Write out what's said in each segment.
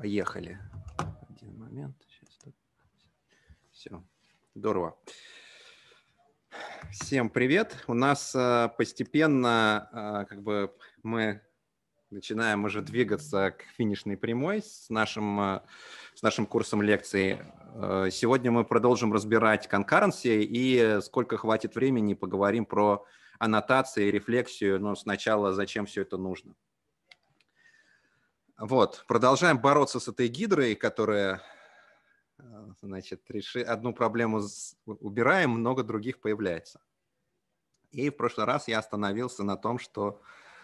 Поехали. Один момент. Сейчас тут... Все. Здорово. Всем привет. У нас э, постепенно э, как бы мы начинаем уже двигаться к финишной прямой с нашим, э, с нашим курсом лекций. Сегодня мы продолжим разбирать конкуренции и сколько хватит времени поговорим про аннотации, рефлексию, но сначала зачем все это нужно. Вот, продолжаем бороться с этой гидрой, которая, э, значит, реши... одну проблему убираем, много других появляется. И в прошлый раз я остановился на том, что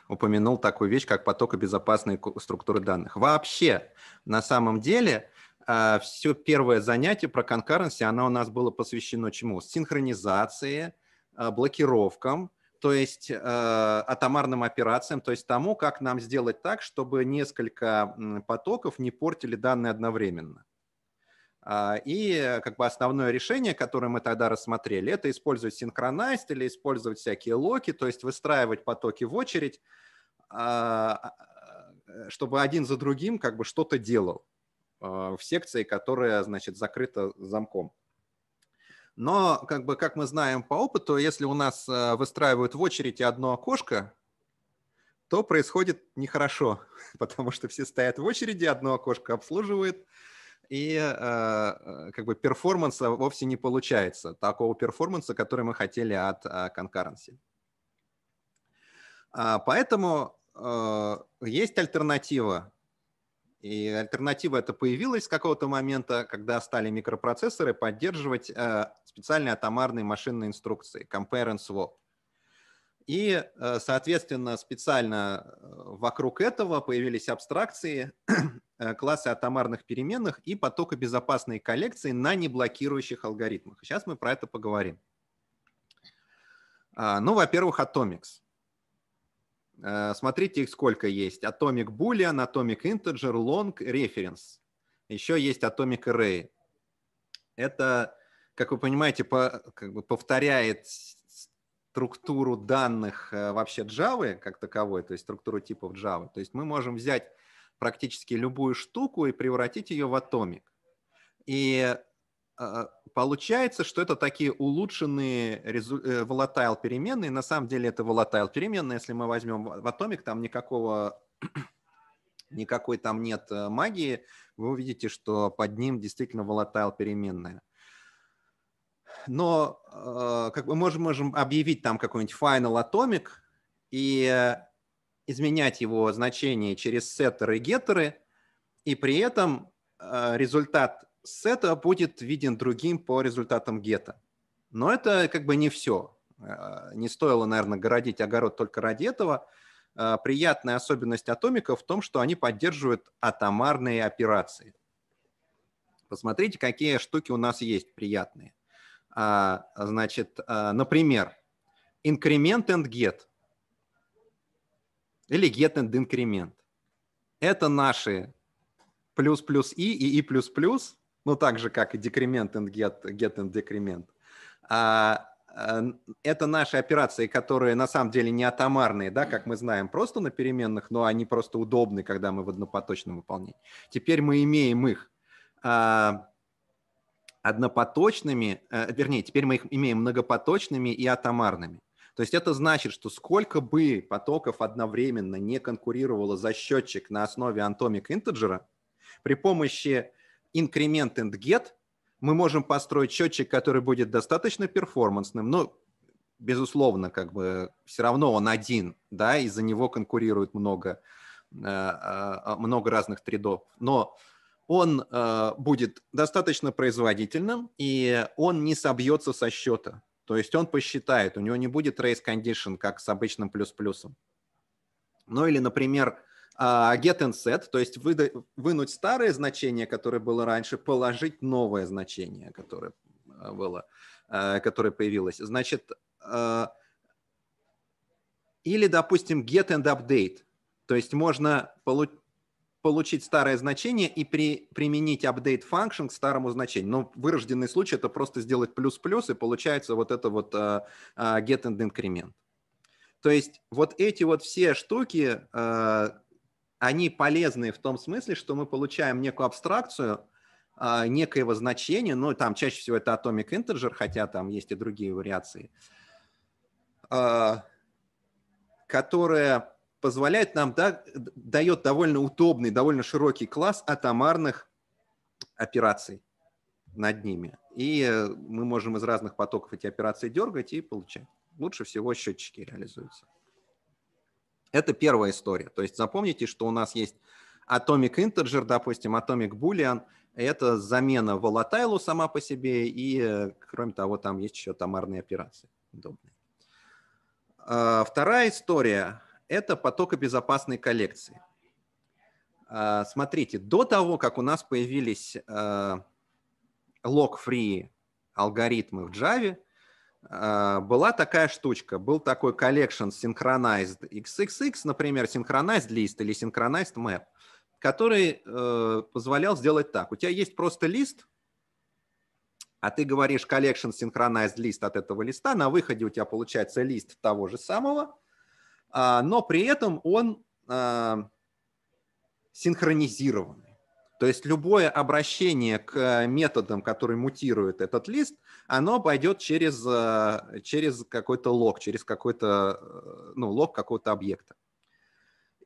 упомянул такую вещь, как потокобезопасные структуры данных. Вообще, на самом деле, э, все первое занятие про конкуренции, оно у нас было посвящено чему? Синхронизации, э, блокировкам, то есть э, атомарным операциям, то есть тому, как нам сделать так, чтобы несколько потоков не портили данные одновременно. А, и как бы основное решение, которое мы тогда рассмотрели, это использовать синхронайст или использовать всякие локи, то есть выстраивать потоки в очередь, а, а, чтобы один за другим как бы что-то делал в секции, которая, значит, закрыта замком. Но, как бы, как мы знаем по опыту, если у нас э, выстраивают в очереди одно окошко, то происходит нехорошо, потому что все стоят в очереди, одно окошко обслуживает, и э, э, как бы перформанса вовсе не получается, такого перформанса, который мы хотели от конкуренции. А, поэтому есть альтернатива и альтернатива это появилась с какого-то момента, когда стали микропроцессоры поддерживать э, специальные атомарные машинные инструкции, compare and swap. И, э, соответственно, специально э, вокруг этого появились абстракции, классы атомарных переменных и потокобезопасные коллекции на неблокирующих алгоритмах. Сейчас мы про это поговорим. А, ну, во-первых, Atomics. Э, смотрите, их сколько есть. Atomic Boolean, Atomic Integer, Long, Reference. Еще есть Atomic Array. Это, как вы понимаете, по, как бы повторяет структуру данных э, вообще Java как таковой, то есть структуру типов Java. То есть мы можем взять практически любую штуку и превратить ее в атомик. И а, а, получается, что это такие улучшенные э, volatile переменные. На самом деле это volatile переменные. Если мы возьмем в Atomic, там никакого никакой там нет э, магии, вы увидите, что под ним действительно volatile переменная. Но э, как бы можем, можем объявить там какой-нибудь final atomic и изменять его значение через сеттеры и геттеры, и при этом результат с этого будет виден другим по результатам гетто. Но это как бы не все. Э, не стоило, наверное, городить огород только ради этого. Э, приятная особенность атомика в том, что они поддерживают атомарные операции. Посмотрите, какие штуки у нас есть приятные. А, значит, э, например, инкремент and get или get and increment. Это наши плюс плюс и и и плюс плюс ну так же, как и decrement and get, get and decrement. А, а это наши операции, которые на самом деле не атомарные, да, как мы знаем, просто на переменных, но они просто удобны, когда мы в однопоточном выполнении. Теперь мы имеем их а, однопоточными, а, вернее, теперь мы их имеем многопоточными и атомарными. То есть это значит, что сколько бы потоков одновременно не конкурировало за счетчик на основе антомик интеджера, при помощи increment and get, мы можем построить счетчик, который будет достаточно перформансным, но, ну, безусловно, как бы все равно он один, да, из-за него конкурирует много, э, э, много разных тридов, но он э, будет достаточно производительным, и он не собьется со счета. То есть он посчитает, у него не будет race condition, как с обычным плюс-плюсом. Ну или, например, а, get and set, то есть выда- вынуть старое значение, которое было раньше, положить новое значение, которое а, было, а, которое появилось. Значит, или, допустим, get and update, то есть можно получить получить старое значение и при, применить update function к старому значению. Но вырожденный случай это просто сделать плюс-плюс, и получается вот это вот get and increment. То есть вот эти вот все штуки они полезны в том смысле, что мы получаем некую абстракцию э, некоего значения, ну, там чаще всего это atomic integer, хотя там есть и другие вариации, а, которая позволяет нам, да, дает довольно удобный, довольно широкий класс атомарных операций над ними. И мы можем из разных потоков эти операции дергать и получать. Лучше всего счетчики реализуются. Это первая история. То есть запомните, что у нас есть Atomic Integer, допустим, Atomic Boolean, это замена волатайлу сама по себе, и, кроме того, там есть еще тамарные операции удобные. А, вторая история – это потокобезопасные коллекции. А, смотрите, до того, как у нас появились log-free а, алгоритмы в Java, а, была такая штучка, был такой collection Synchronized XXX, например, Synchronized List или Synchronized Map, который э, позволял сделать так. У тебя есть просто лист, а ты говоришь коллекшн Synchronized List от этого листа, на выходе у тебя получается лист того же самого, э, но при этом он э, синхронизированный. То есть любое обращение к методам, которые мутируют этот лист, оно пойдет через, э, через какой-то лог, через какой-то, э, ну, лог какого-то объекта.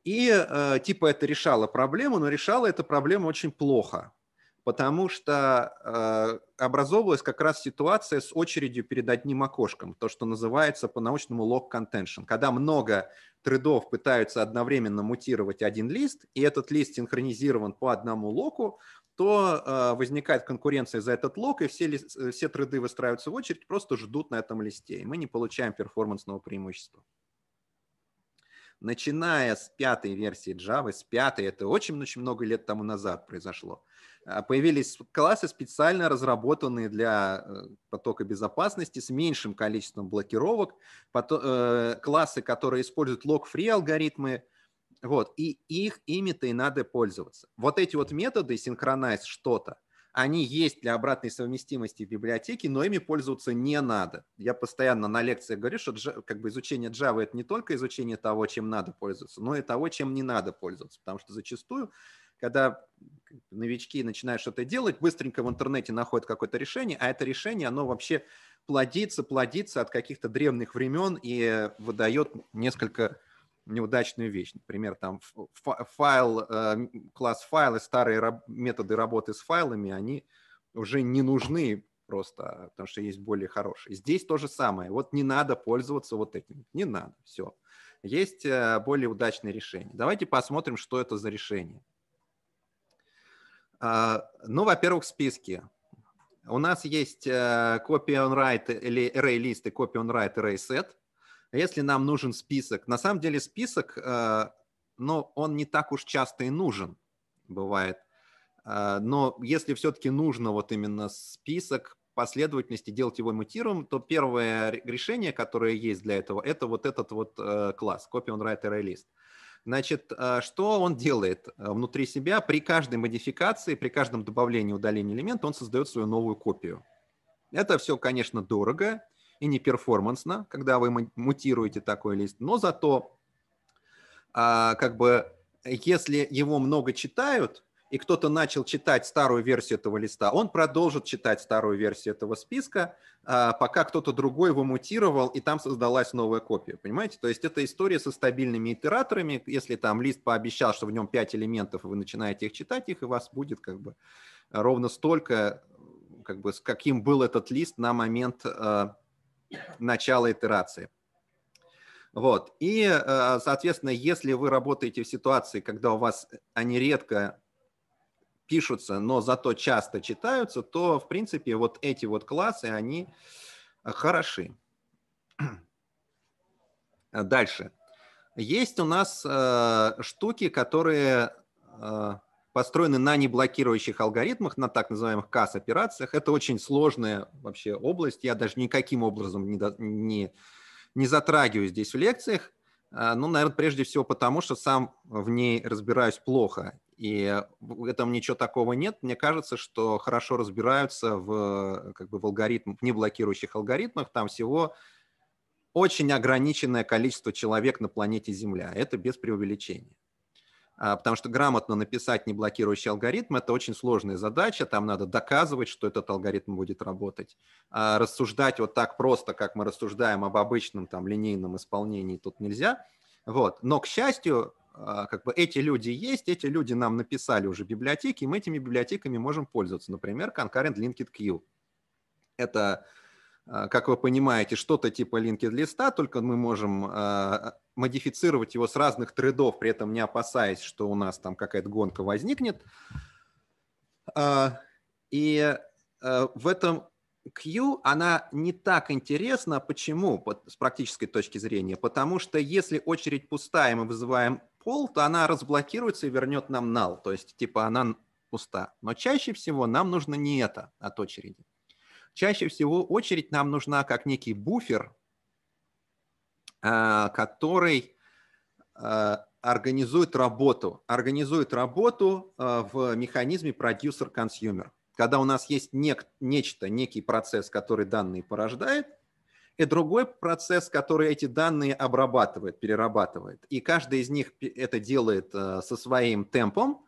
И э, типа это решало проблему, но решало эту проблему очень плохо, потому что образовывалась как раз ситуация с очередью перед одним окошком, то, что называется по-научному log contention, когда много тредов пытаются одновременно мутировать один лист, и этот лист синхронизирован по одному локу, то а, возникает конкуренция за этот лог, и все, э, все треды выстраиваются в очередь, просто ждут на этом листе, и мы не получаем перформансного преимущества. Начиная с пятой версии Java, с пятой, это очень-очень много лет тому назад произошло, а, появились классы, специально разработанные для э, потока безопасности с меньшим количеством блокировок, э, классы, которые используют лог-фри алгоритмы, вот, и их, ими-то и надо пользоваться. Вот эти вот методы, синхронайз что-то, они есть для обратной совместимости в библиотеке, но ими пользоваться не надо. Я постоянно на лекциях говорю, что как бы изучение Java это не только изучение того, чем надо пользоваться, но и того, чем не надо пользоваться. Потому что зачастую, когда новички начинают что-то делать, быстренько в интернете находят какое-то решение, а это решение, оно вообще плодится, плодится от каких-то древних времен и выдает несколько неудачную вещь. Например, там файл, э, класс файлы, старые методы работы с файлами, они уже не нужны просто, а, потому что есть более хорошие. Здесь то же самое. Вот не надо пользоваться вот этим. Не надо. Все. Есть э, более удачное решение. Давайте посмотрим, что это за решение. А, ну, во-первых, списки. У нас есть copy э, on write или array list и copy on write array set – если нам нужен список, на самом деле список, э, но он не так уж часто и нужен, бывает. Э, но если все-таки нужно вот именно список последовательности делать его мутируем, то первое решение, которое есть для этого, это вот этот вот э, класс, copy on write array list. Значит, что он делает внутри себя? При каждой модификации, при каждом добавлении удалении элемента он создает свою новую копию. Это все, конечно, дорого, и не перформансно, когда вы мутируете такой лист, но зато а, как бы если его много читают, и кто-то начал читать старую версию этого листа, он продолжит читать старую версию этого списка, а, пока кто-то другой его мутировал, и там создалась новая копия. Понимаете? То есть это история со стабильными итераторами. Если там лист пообещал, что в нем 5 элементов, вы начинаете их читать, их и вас будет как бы ровно столько, как бы с каким был этот лист на момент а, начала итерации. Вот. И, э, соответственно, если вы работаете в ситуации, когда у вас они редко пишутся, но зато часто читаются, то, в принципе, вот эти вот классы, они хороши. Дальше. Есть у нас э, штуки, которые э, построены на неблокирующих алгоритмах, на так называемых касс-операциях. Это очень сложная вообще область. Я даже никаким образом не, не, не затрагиваю здесь в лекциях. А, ну, наверное, прежде всего потому, что сам в ней разбираюсь плохо. И в этом ничего такого нет. Мне кажется, что хорошо разбираются в, как бы, в алгоритмах, неблокирующих алгоритмах. Там всего очень ограниченное количество человек на планете Земля. Это без преувеличения. А, потому что грамотно написать неблокирующий алгоритм – это очень сложная задача, там надо доказывать, что этот алгоритм будет работать. А рассуждать вот так просто, как мы рассуждаем об обычном там линейном исполнении, тут нельзя. Вот. Но, к счастью, а, как бы эти люди есть, эти люди нам написали уже библиотеки, и мы этими библиотеками можем пользоваться. Например, Concurrent Linked Queue. Это, а, как вы понимаете, что-то типа Linked листа, только мы можем модифицировать его с разных тредов, при этом не опасаясь, что у нас там какая-то гонка возникнет. А, и а, в этом Q, она не так интересна. Почему? С практической точки зрения. Потому что если очередь пустая, мы вызываем пол, то она разблокируется и вернет нам null. То есть типа она пуста. Но чаще всего нам нужно не это от очереди. Чаще всего очередь нам нужна как некий буфер, а, который а, организует работу, организует работу а, в механизме продюсер-консюмер. Когда у нас есть нек, нечто, некий процесс, который данные порождает, и другой процесс, который эти данные обрабатывает, перерабатывает. И каждый из них это делает со своим темпом,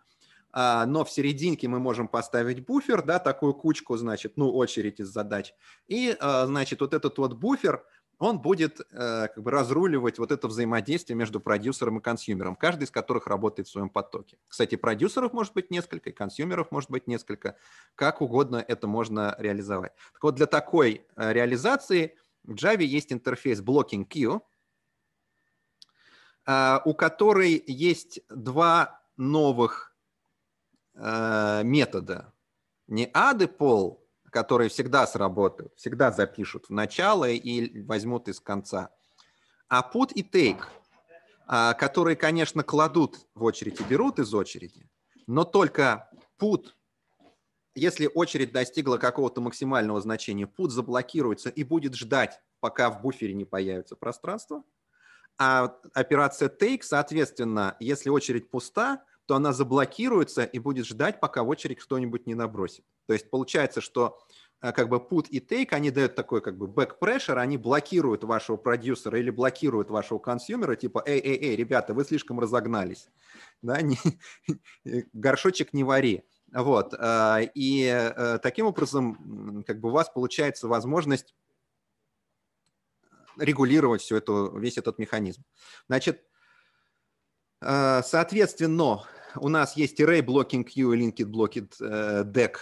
но в серединке мы можем поставить буфер, да, такую кучку, значит, ну, очередь из задач. И, значит, вот этот вот буфер – он будет э, как бы разруливать вот это взаимодействие между продюсером и консюмером, каждый из которых работает в своем потоке. Кстати, продюсеров может быть несколько, и консюмеров может быть несколько. Как угодно это можно реализовать. Так вот, для такой э, реализации в Java есть интерфейс Blocking Queue, э, у которой есть два новых э, метода. Не Add и Poll которые всегда сработают, всегда запишут в начало и возьмут из конца. А put и take, а, которые, конечно, кладут в очередь и берут из очереди, но только put, если очередь достигла какого-то максимального значения, put заблокируется и будет ждать, пока в буфере не появится пространство. А операция take, соответственно, если очередь пуста, то она заблокируется и будет ждать, пока в очередь кто-нибудь не набросит. То есть получается, что э, как бы put и take, они дают такой как бы back pressure, они блокируют вашего продюсера или блокируют вашего консюмера, типа, эй, эй, эй, ребята, вы слишком разогнались, да, не, горшочек не вари. Вот, а, и э, таким образом, как бы у вас получается возможность регулировать всю эту, весь этот механизм. Значит, э, соответственно, у нас есть array blocking queue и linked blocked deck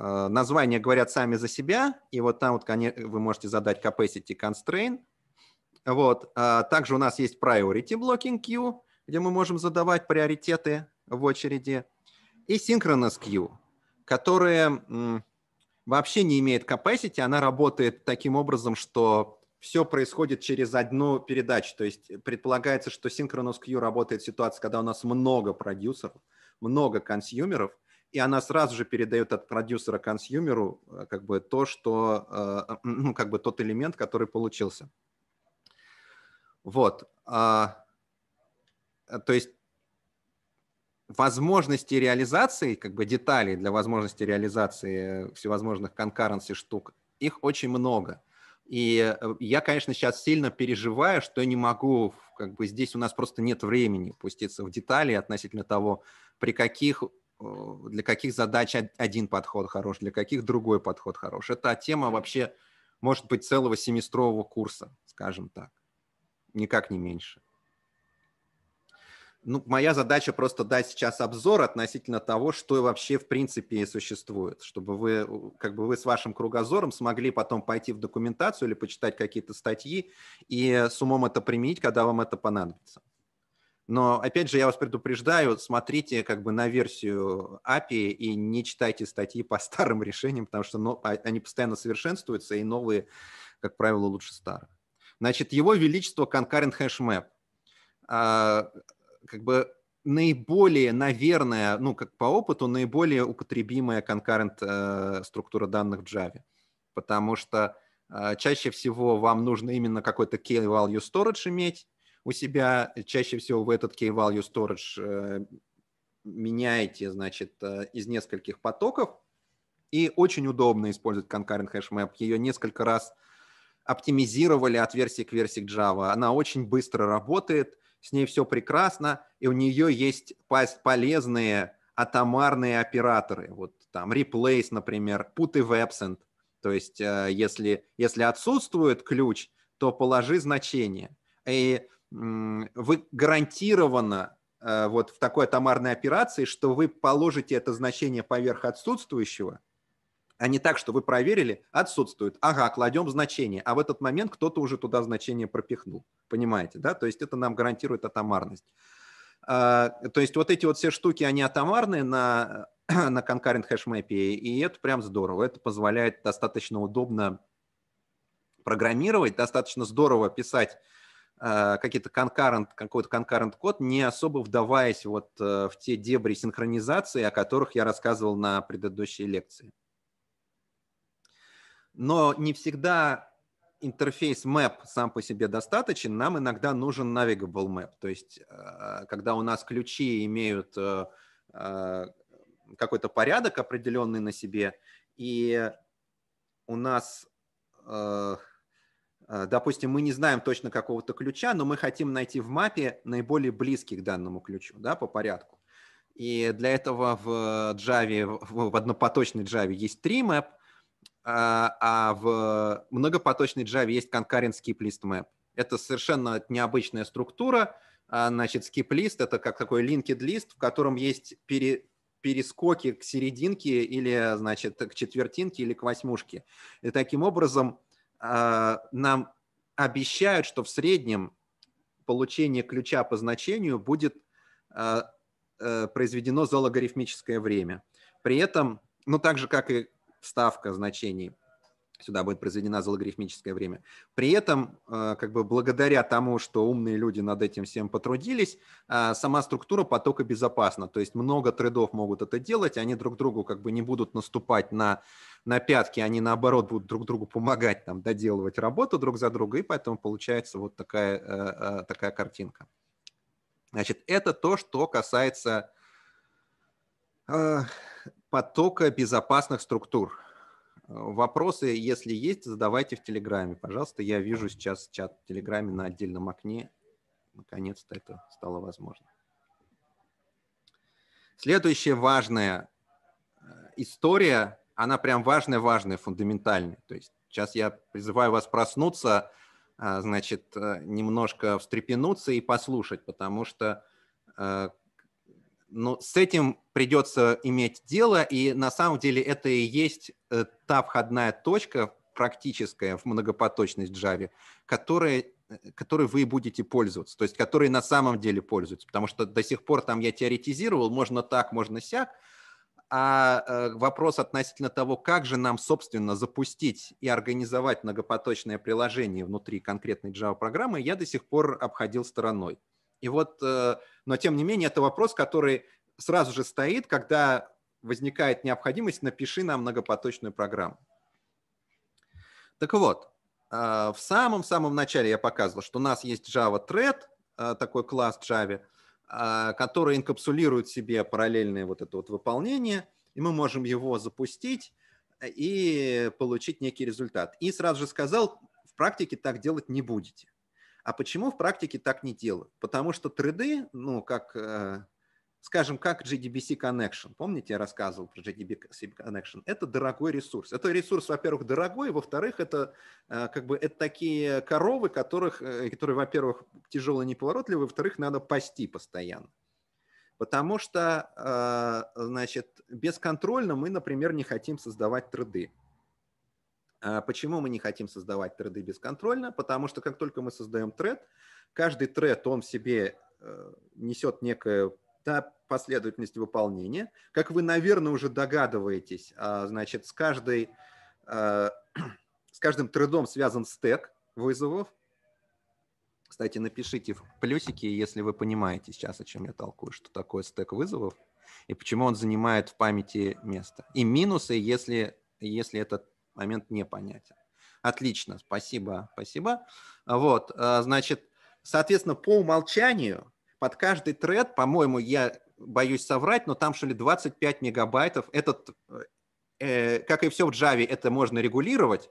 Э, названия говорят сами за себя, и вот там вот вы можете задать capacity constraint. Вот. А также у нас есть priority blocking queue, где мы можем задавать приоритеты в очереди, и synchronous queue, которая вообще не имеет capacity, она работает таким образом, что все происходит через одну передачу. То есть предполагается, что Synchronous Queue работает в ситуации, когда у нас много продюсеров, много консюмеров – и она сразу же передает от продюсера консюмеру э, как бы то, что, э, ну, как бы тот элемент, который получился. Вот. А, э, то есть возможности реализации, как бы деталей для возможности реализации всевозможных конкуренций штук, их очень много. И я, конечно, сейчас сильно переживаю, что не могу, как бы здесь у нас просто нет времени пуститься в детали относительно того, при каких Э, для каких задач один подход хорош, для каких другой подход хорош. Это тема вообще, может быть, целого семестрового курса, скажем так. Никак не меньше. Ну, моя задача просто дать сейчас обзор относительно того, что вообще в принципе и существует, чтобы вы, э, как бы вы с вашим кругозором смогли потом пойти в документацию или почитать какие-то статьи и с умом это применить, когда вам это понадобится. Но, опять же, я вас предупреждаю, смотрите как бы на версию API и не читайте статьи по старым решениям, потому что но, а, они постоянно совершенствуются, и новые, как правило, лучше старых. Значит, его величество concurrent hash map. А, как бы наиболее, наверное, ну, как по опыту, наиболее употребимая concurrent э, структура данных в Java. Потому что э, чаще всего вам нужно именно какой-то key value storage иметь, у себя, э, чаще всего в этот Key Value Storage меняете, значит, э, из нескольких потоков, и очень удобно использовать Concurrent HashMap. Ее несколько раз оптимизировали от версии к версии Java. Она очень быстро работает, с ней все прекрасно, и у нее есть полезные атомарные операторы. Вот там replace, например, put и absent. То есть э, если, если отсутствует ключ, то положи значение. И вы гарантированно э, вот в такой атомарной операции, что вы положите это значение поверх отсутствующего, а не так, что вы проверили, отсутствует. Ага, кладем значение, а в этот момент кто-то уже туда значение пропихнул. Понимаете, да? То есть это нам гарантирует атомарность. А, то есть вот эти вот все штуки, они атомарные на, на concurrent хэшмэпе, и это прям здорово. Это позволяет достаточно удобно программировать, достаточно здорово писать Э, какие-то concurrent, какой-то concurrent код, не особо вдаваясь вот э, в те дебри синхронизации, о которых я рассказывал на предыдущей лекции. Но не всегда интерфейс map сам по себе достаточен, нам иногда нужен navigable map, то есть э, когда у нас ключи имеют какой-то порядок определенный на себе, и у нас Э, допустим, мы не знаем точно какого-то ключа, но мы хотим найти в мапе наиболее близкий к данному ключу, да, по порядку. И для этого в Java, в однопоточной Java есть Map, а, а в многопоточной Java есть Concurrent Skip List Map. Это совершенно необычная структура. А, значит, Skip List — это как такой linked List, в котором есть пере, перескоки к серединке или, значит, к четвертинке или к восьмушке. И таким образом а, нам обещают, что в среднем получение ключа по значению будет а, э, произведено за логарифмическое время. При этом, ну так же, как и вставка значений, сюда будет произведена залогарифмическое время. При этом, э, как бы благодаря тому, что умные люди над этим всем потрудились, э, сама структура потока безопасна. То есть много трейдов могут это делать, они друг другу как бы не будут наступать на, на пятки, они наоборот будут друг другу помогать там, доделывать работу друг за друга, и поэтому получается вот такая, э, такая картинка. Значит, это то, что касается потока безопасных структур. Вопросы, если есть, задавайте в Телеграме. Пожалуйста, я вижу сейчас чат в Телеграме на отдельном окне. Наконец-то это стало возможно. Следующая важная э, история, она прям важная-важная, фундаментальная. То есть сейчас я призываю вас проснуться, э, значит, э, немножко встрепенуться и послушать, потому что ну, с этим придется иметь дело, и на самом деле это и есть Э, та входная точка практическая в многопоточность Java, которая э, которой вы будете пользоваться, то есть которые на самом деле пользуются, потому что до сих пор там я теоретизировал, можно так, можно сяк, а э, вопрос относительно того, как же нам, собственно, запустить и организовать многопоточное приложение внутри конкретной Java-программы, я до сих пор обходил стороной. И вот, но тем не менее, это вопрос, который сразу же стоит, когда возникает необходимость, напиши нам многопоточную программу. Так вот, э, в самом-самом начале я показывал, что у нас есть Java Thread, э, такой класс в Java, э, который инкапсулирует в себе параллельное вот это вот выполнение, и мы можем его запустить и получить некий результат. И сразу же сказал, в практике так делать не будете. А почему в практике так не делают? Потому что треды, ну, как скажем, как JDBC Connection. Помните, я рассказывал про JDBC Connection? Это дорогой ресурс. Это ресурс, во-первых, дорогой, во-вторых, это э, как бы это такие коровы, которых, э, которые, во-первых, тяжело неповоротливы, во-вторых, надо пасти постоянно. Потому что, э, значит, бесконтрольно мы, например, не хотим создавать труды. А почему мы не хотим создавать треды бесконтрольно? Потому что как только мы создаем тред, каждый тред, он в себе несет некое та последовательность выполнения. Как вы, наверное, уже догадываетесь, а, значит, с, каждой, а, с каждым трудом связан стек вызовов. Кстати, напишите в плюсике, если вы понимаете сейчас, о чем я толкую, что такое стек вызовов и почему он занимает в памяти место. И минусы, если, если этот момент непонятен. Отлично, спасибо, спасибо. Вот, а, значит, соответственно, по умолчанию под каждый тред, по-моему, я боюсь соврать, но там что ли 25 мегабайтов. Этот, э, как и все в Java, это можно регулировать,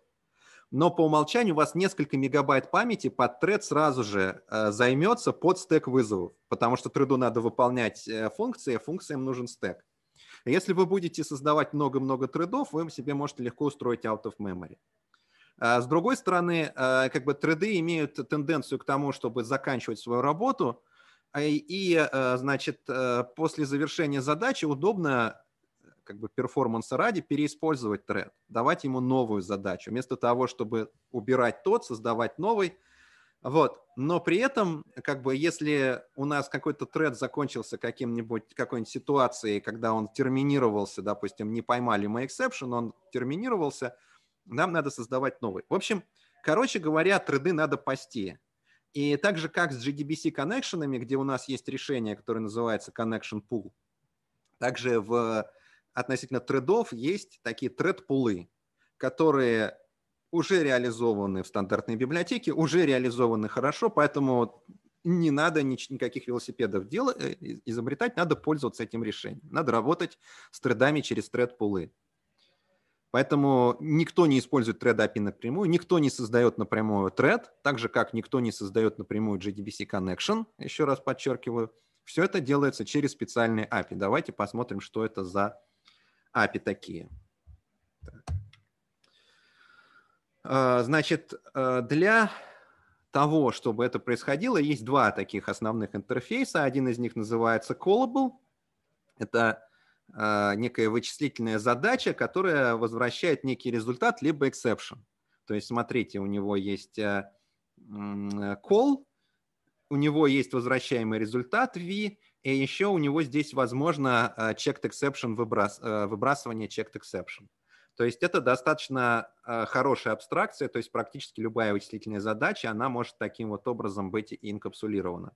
но по умолчанию у вас несколько мегабайт памяти под тред сразу же э, займется под стек вызовов, потому что треду надо выполнять э, функции, а функциям нужен стек. Если вы будете создавать много-много тредов, вы себе можете легко устроить out of memory. А с другой стороны, э, как бы треды имеют тенденцию к тому, чтобы заканчивать свою работу, а, и, э, значит, э, после завершения задачи удобно как бы перформанса ради переиспользовать тред, давать ему новую задачу, вместо того, чтобы убирать тот, создавать новый. Вот. Но при этом, как бы, если у нас какой-то тред закончился каким-нибудь, какой-нибудь ситуацией, когда он терминировался, допустим, не поймали мы exception, он терминировался, нам надо создавать новый. В общем, короче говоря, треды надо пасти. И так же, как с GDBC коннекшенами, где у нас есть решение, которое называется Connection Pool, также в относительно тредов есть такие тред-пулы, которые уже реализованы в стандартной библиотеке, уже реализованы хорошо, поэтому не надо никаких велосипедов делать, э, изобретать, надо пользоваться этим решением. Надо работать с тредами через тред-пулы. Поэтому никто не использует Thread API напрямую, никто не создает напрямую Thread, так же, как никто не создает напрямую JDBC Connection, еще раз подчеркиваю. Все это делается через специальные API. Давайте посмотрим, что это за API такие. А, значит, а, для того, чтобы это происходило, есть два таких основных интерфейса. Один из них называется Callable. Это а, некая вычислительная задача, которая возвращает некий результат, либо exception. То есть, смотрите, у него есть э, call, у него есть возвращаемый результат V, и еще у него здесь возможно э, checked exception, выбрас, э, выбрасывание checked exception. То есть это достаточно хорошая абстракция, то есть практически любая вычислительная задача, она может таким вот образом быть инкапсулирована.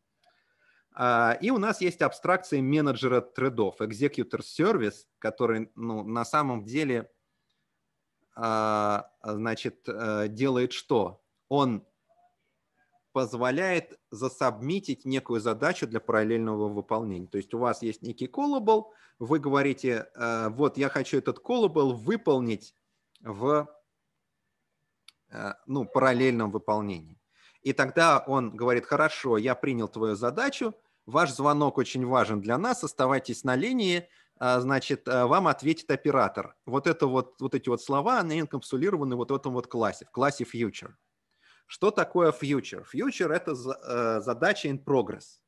А, и у нас есть абстракции менеджера тредов, executor service, который ну, на самом деле а, значит, э, делает что? Он позволяет засобмитить некую задачу для параллельного выполнения. То есть у вас есть некий callable, вы говорите, э, вот я хочу этот callable выполнить в э, ну, параллельном выполнении. И тогда он говорит, хорошо, я принял твою задачу, ваш звонок очень важен для нас, оставайтесь на линии, а, значит, а, вам ответит оператор. Вот, это вот, вот эти вот слова, они инкапсулированы вот в этом вот классе, в классе future. Что такое future? Future – это э, задача in progress.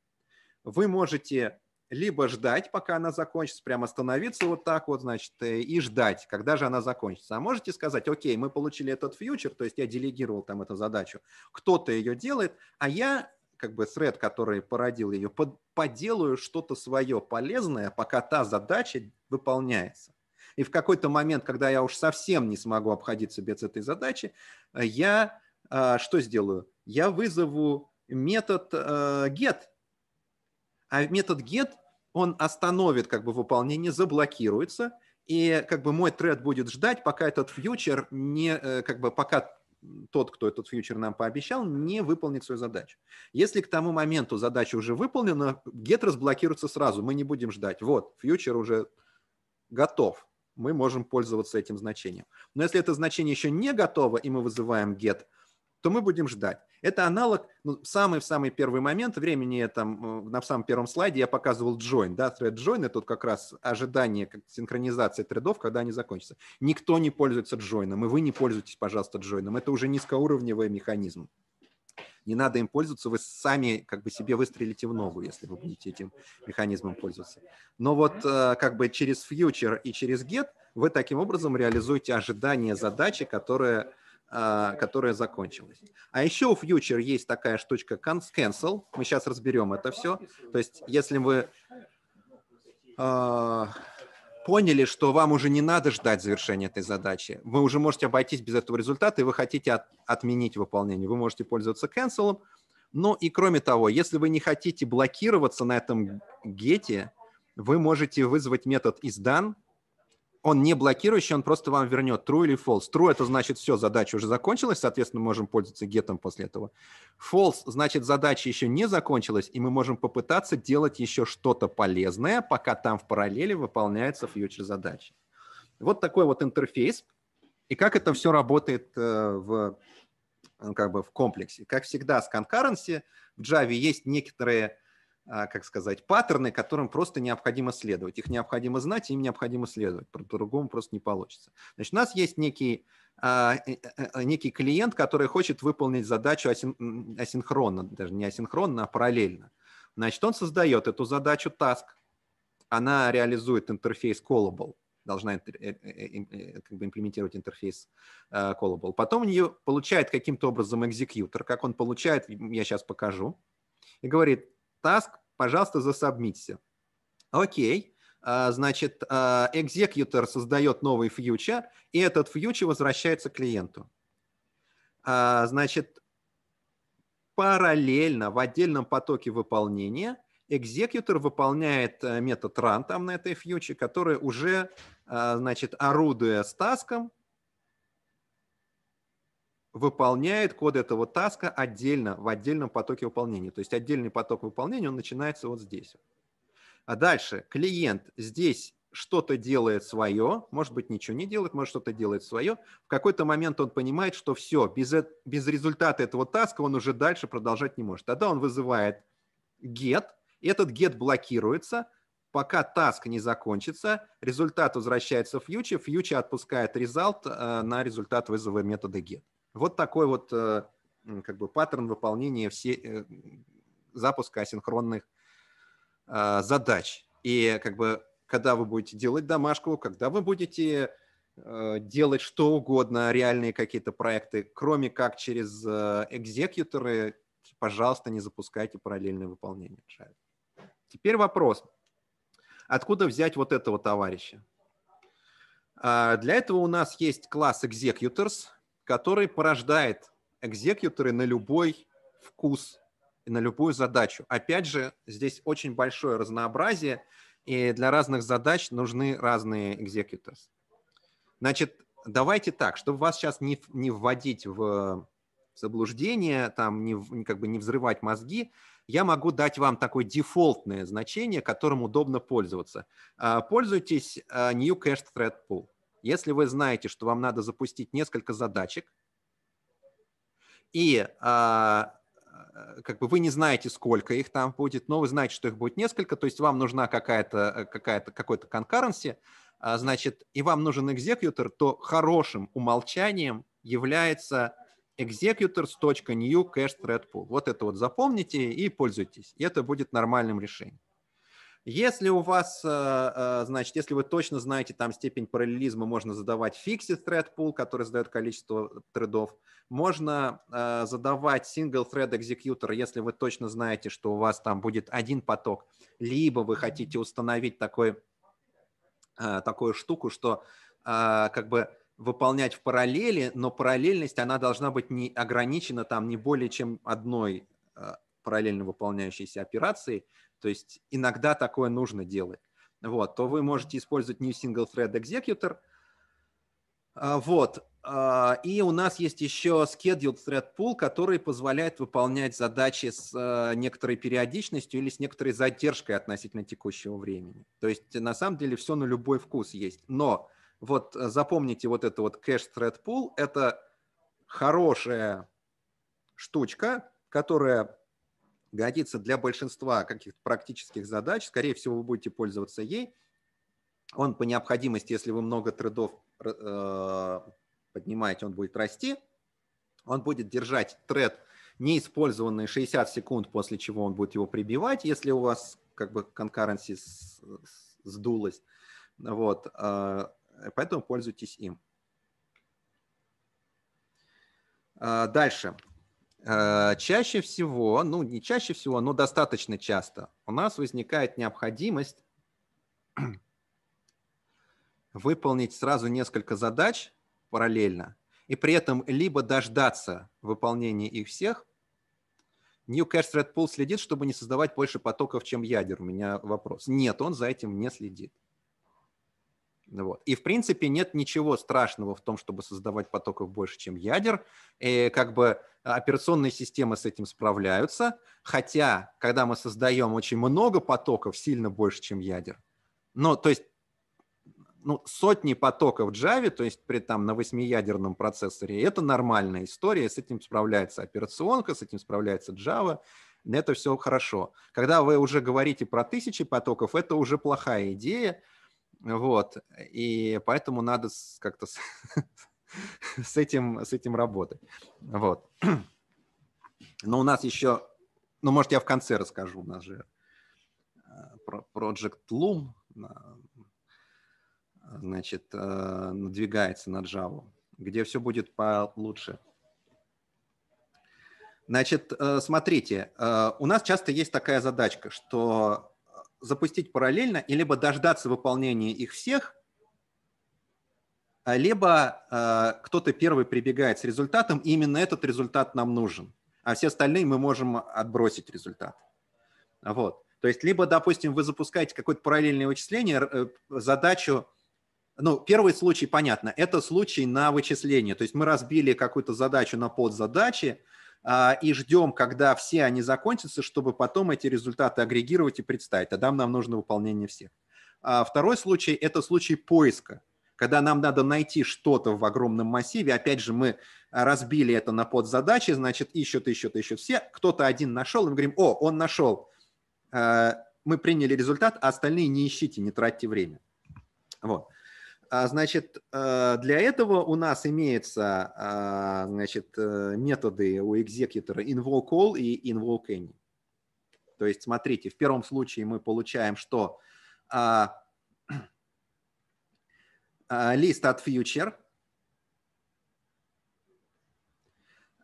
Вы можете либо ждать, пока она закончится, прямо остановиться вот так вот, значит, э, и ждать, когда же она закончится. А можете сказать, окей, мы получили этот фьючер, то есть я делегировал там эту задачу, кто-то ее делает, а я как бы thread, который породил ее, под, поделаю что-то свое полезное, пока та задача выполняется. И в какой-то момент, когда я уж совсем не смогу обходиться без этой задачи, э, я э, что сделаю? Я вызову метод э, get, а метод get, он остановит как бы выполнение, заблокируется, и как бы мой тред будет ждать, пока этот фьючер не, э, как бы пока тот, кто этот фьючер нам пообещал, не выполнит свою задачу. Если к тому моменту задача уже выполнена, get разблокируется сразу, мы не будем ждать. Вот, фьючер уже готов, мы можем пользоваться этим значением. Но если это значение еще не готово, и мы вызываем get, то мы будем ждать. Это аналог, ну, самый в самый первый момент времени, я э, там э, на самом первом слайде я показывал join, да, thread join, это вот как раз ожидание как синхронизации тредов, когда они закончатся. Никто не пользуется джойном, и вы не пользуетесь, пожалуйста, джойном. Это уже низкоуровневый механизм не надо им пользоваться, вы сами как бы себе выстрелите в ногу, если вы будете этим механизмом пользоваться. Но вот э, как бы через фьючер и через get вы таким образом реализуете ожидание задачи, которая а, которая закончилась. А еще у фьючер есть такая штучка cancel. Мы сейчас разберем это все. То есть, если вы э, поняли, что вам уже не надо ждать завершения этой задачи, вы уже можете обойтись без этого результата, и вы хотите от, отменить выполнение, вы можете пользоваться cancel. Ну и кроме того, если вы не хотите блокироваться на этом гете, вы можете вызвать метод is done он не блокирующий, он просто вам вернет true или false. True – это значит все, задача уже закончилась, соответственно, мы можем пользоваться гетом после этого. False – значит, задача еще не закончилась, и мы можем попытаться делать еще что-то полезное, пока там в параллели выполняется фьючер задачи. Вот такой вот интерфейс. И как это все работает э, в, э, как бы в комплексе. Как всегда с concurrency в Java есть некоторые а, как сказать, паттерны, которым просто необходимо следовать. Их необходимо знать, им необходимо следовать. По-другому просто не получится. Значит, у нас есть некий, а, э, э, э, некий клиент, который хочет выполнить задачу асинхронно, даже не асинхронно, а параллельно. Значит, он создает эту задачу task. Она реализует интерфейс callable должна как бы имплементировать интерфейс а, Callable. Потом ее получает каким-то образом экзекьютор, как он получает, я сейчас покажу, и говорит, task, пожалуйста, засобмитьте. Окей. А, значит, экзекьютор а, создает новый фьючер, и этот фьючер возвращается клиенту. А, значит, параллельно в отдельном потоке выполнения экзекьютор выполняет э, метод run там на этой фьюче, который уже, значит, орудуя с таском, выполняет код этого таска отдельно, в отдельном потоке выполнения. То есть отдельный поток выполнения, он начинается вот здесь. А дальше клиент здесь что-то делает свое, может быть, ничего не делает, может, что-то делает свое. В какой-то момент он понимает, что все, без, без результата этого таска он уже дальше продолжать не может. Тогда он вызывает get, этот get блокируется, пока таск не закончится, результат возвращается в фьючер, фьючер отпускает result э, на результат вызова метода get. Вот такой вот э, как бы паттерн выполнения все, э, запуска асинхронных э, задач. И как бы когда вы будете делать домашку, когда вы будете делать что угодно, реальные какие-то проекты, кроме как через экзекьюторы, пожалуйста, не запускайте параллельное выполнение. Теперь вопрос. Откуда взять вот этого товарища? А, для этого у нас есть класс executors, который порождает экзекьюторы на любой вкус и на любую задачу. Опять же, здесь очень большое разнообразие, и для разных задач нужны разные экзекьюторы. Значит, давайте так, чтобы вас сейчас не, не вводить в заблуждение, там не, как бы не взрывать мозги, я могу дать вам такое дефолтное значение, которым удобно пользоваться. А, пользуйтесь а, New Cache Thread Pool. Если вы знаете, что вам надо запустить несколько задачек, и а, а, как бы вы не знаете, сколько их там будет, но вы знаете, что их будет несколько, то есть вам нужна какая-то какая-то какой-то конкуренция, а, значит, и вам нужен экзекьютор, то хорошим умолчанием является executors.new cache thread pool. Вот это вот запомните и пользуйтесь. И это будет нормальным решением. Если у вас, э, э, значит, если вы точно знаете там степень параллелизма, можно задавать fixed thread pool, который задает количество тредов. Можно э, задавать single thread executor, если вы точно знаете, что у вас там будет один поток. Либо вы хотите установить такой, такую штуку, что как бы выполнять в параллели, но параллельность она должна быть не ограничена там не более чем одной параллельно выполняющейся операции, то есть иногда такое нужно делать, вот, то вы можете использовать New Single Thread Executor. А, вот. А, и у нас есть еще Scheduled Thread Pool, который позволяет выполнять задачи с э, некоторой периодичностью или с некоторой задержкой относительно текущего времени. То есть на самом деле все на любой вкус есть. Но вот э, запомните вот это вот Cache Thread Pool – это хорошая штучка, которая годится для большинства каких-то практических задач, скорее всего, вы будете пользоваться ей. Он по необходимости, если вы много трендов э, поднимаете, он будет расти. Он будет держать тред неиспользованный 60 секунд, после чего он будет его прибивать, если у вас как бы concurrency сдулась. Вот. Э, поэтому пользуйтесь им. Э, дальше. Э, чаще всего, ну не чаще всего, но достаточно часто у нас возникает необходимость выполнить сразу несколько задач параллельно и при этом либо дождаться выполнения их всех. Newcast Red Pool следит, чтобы не создавать больше потоков, чем ядер. У меня вопрос. Нет, он за этим не следит. Вот. И, в принципе, нет ничего страшного в том, чтобы создавать потоков больше, чем ядер. И э, как бы э, операционные системы с этим справляются, хотя, когда мы создаем очень много потоков, сильно больше, чем ядер, ну, то есть ну, сотни потоков в Java, то есть при там на восьмиядерном процессоре, это нормальная история, с этим справляется операционка, с этим справляется Java, это все хорошо. Когда вы уже говорите про тысячи потоков, это уже плохая идея, вот, и поэтому надо как-то с, с, этим, с этим работать. Вот. Но у нас еще, ну, может, я в конце расскажу, у нас же э, Project Loom, значит, э, надвигается на Java, где все будет получше. Значит, э, смотрите, у нас часто есть такая задачка, что запустить параллельно и либо дождаться выполнения их всех, а либо э, кто-то первый прибегает с результатом, и именно этот результат нам нужен, а все остальные мы можем отбросить результат. Вот. То есть либо, допустим, вы запускаете какое-то параллельное вычисление, э, задачу, ну, первый случай, понятно, это случай на вычисление. То есть мы разбили какую-то задачу на подзадачи, а, и ждем, когда все они закончатся, чтобы потом эти результаты агрегировать и представить. Тогда нам нужно выполнение всех. А второй случай – это случай поиска когда нам надо найти что-то в огромном массиве, опять же, мы разбили это на подзадачи, значит, ищут, ищут, ищут все, кто-то один нашел, и мы говорим, о, он нашел, а, мы приняли результат, а остальные не ищите, не тратьте время. Вот. А, значит, э, для этого у нас имеются а, значит, э, методы у экзекьютора invoke all и invoke any. То есть, смотрите, в первом случае мы получаем, что а, лист от future.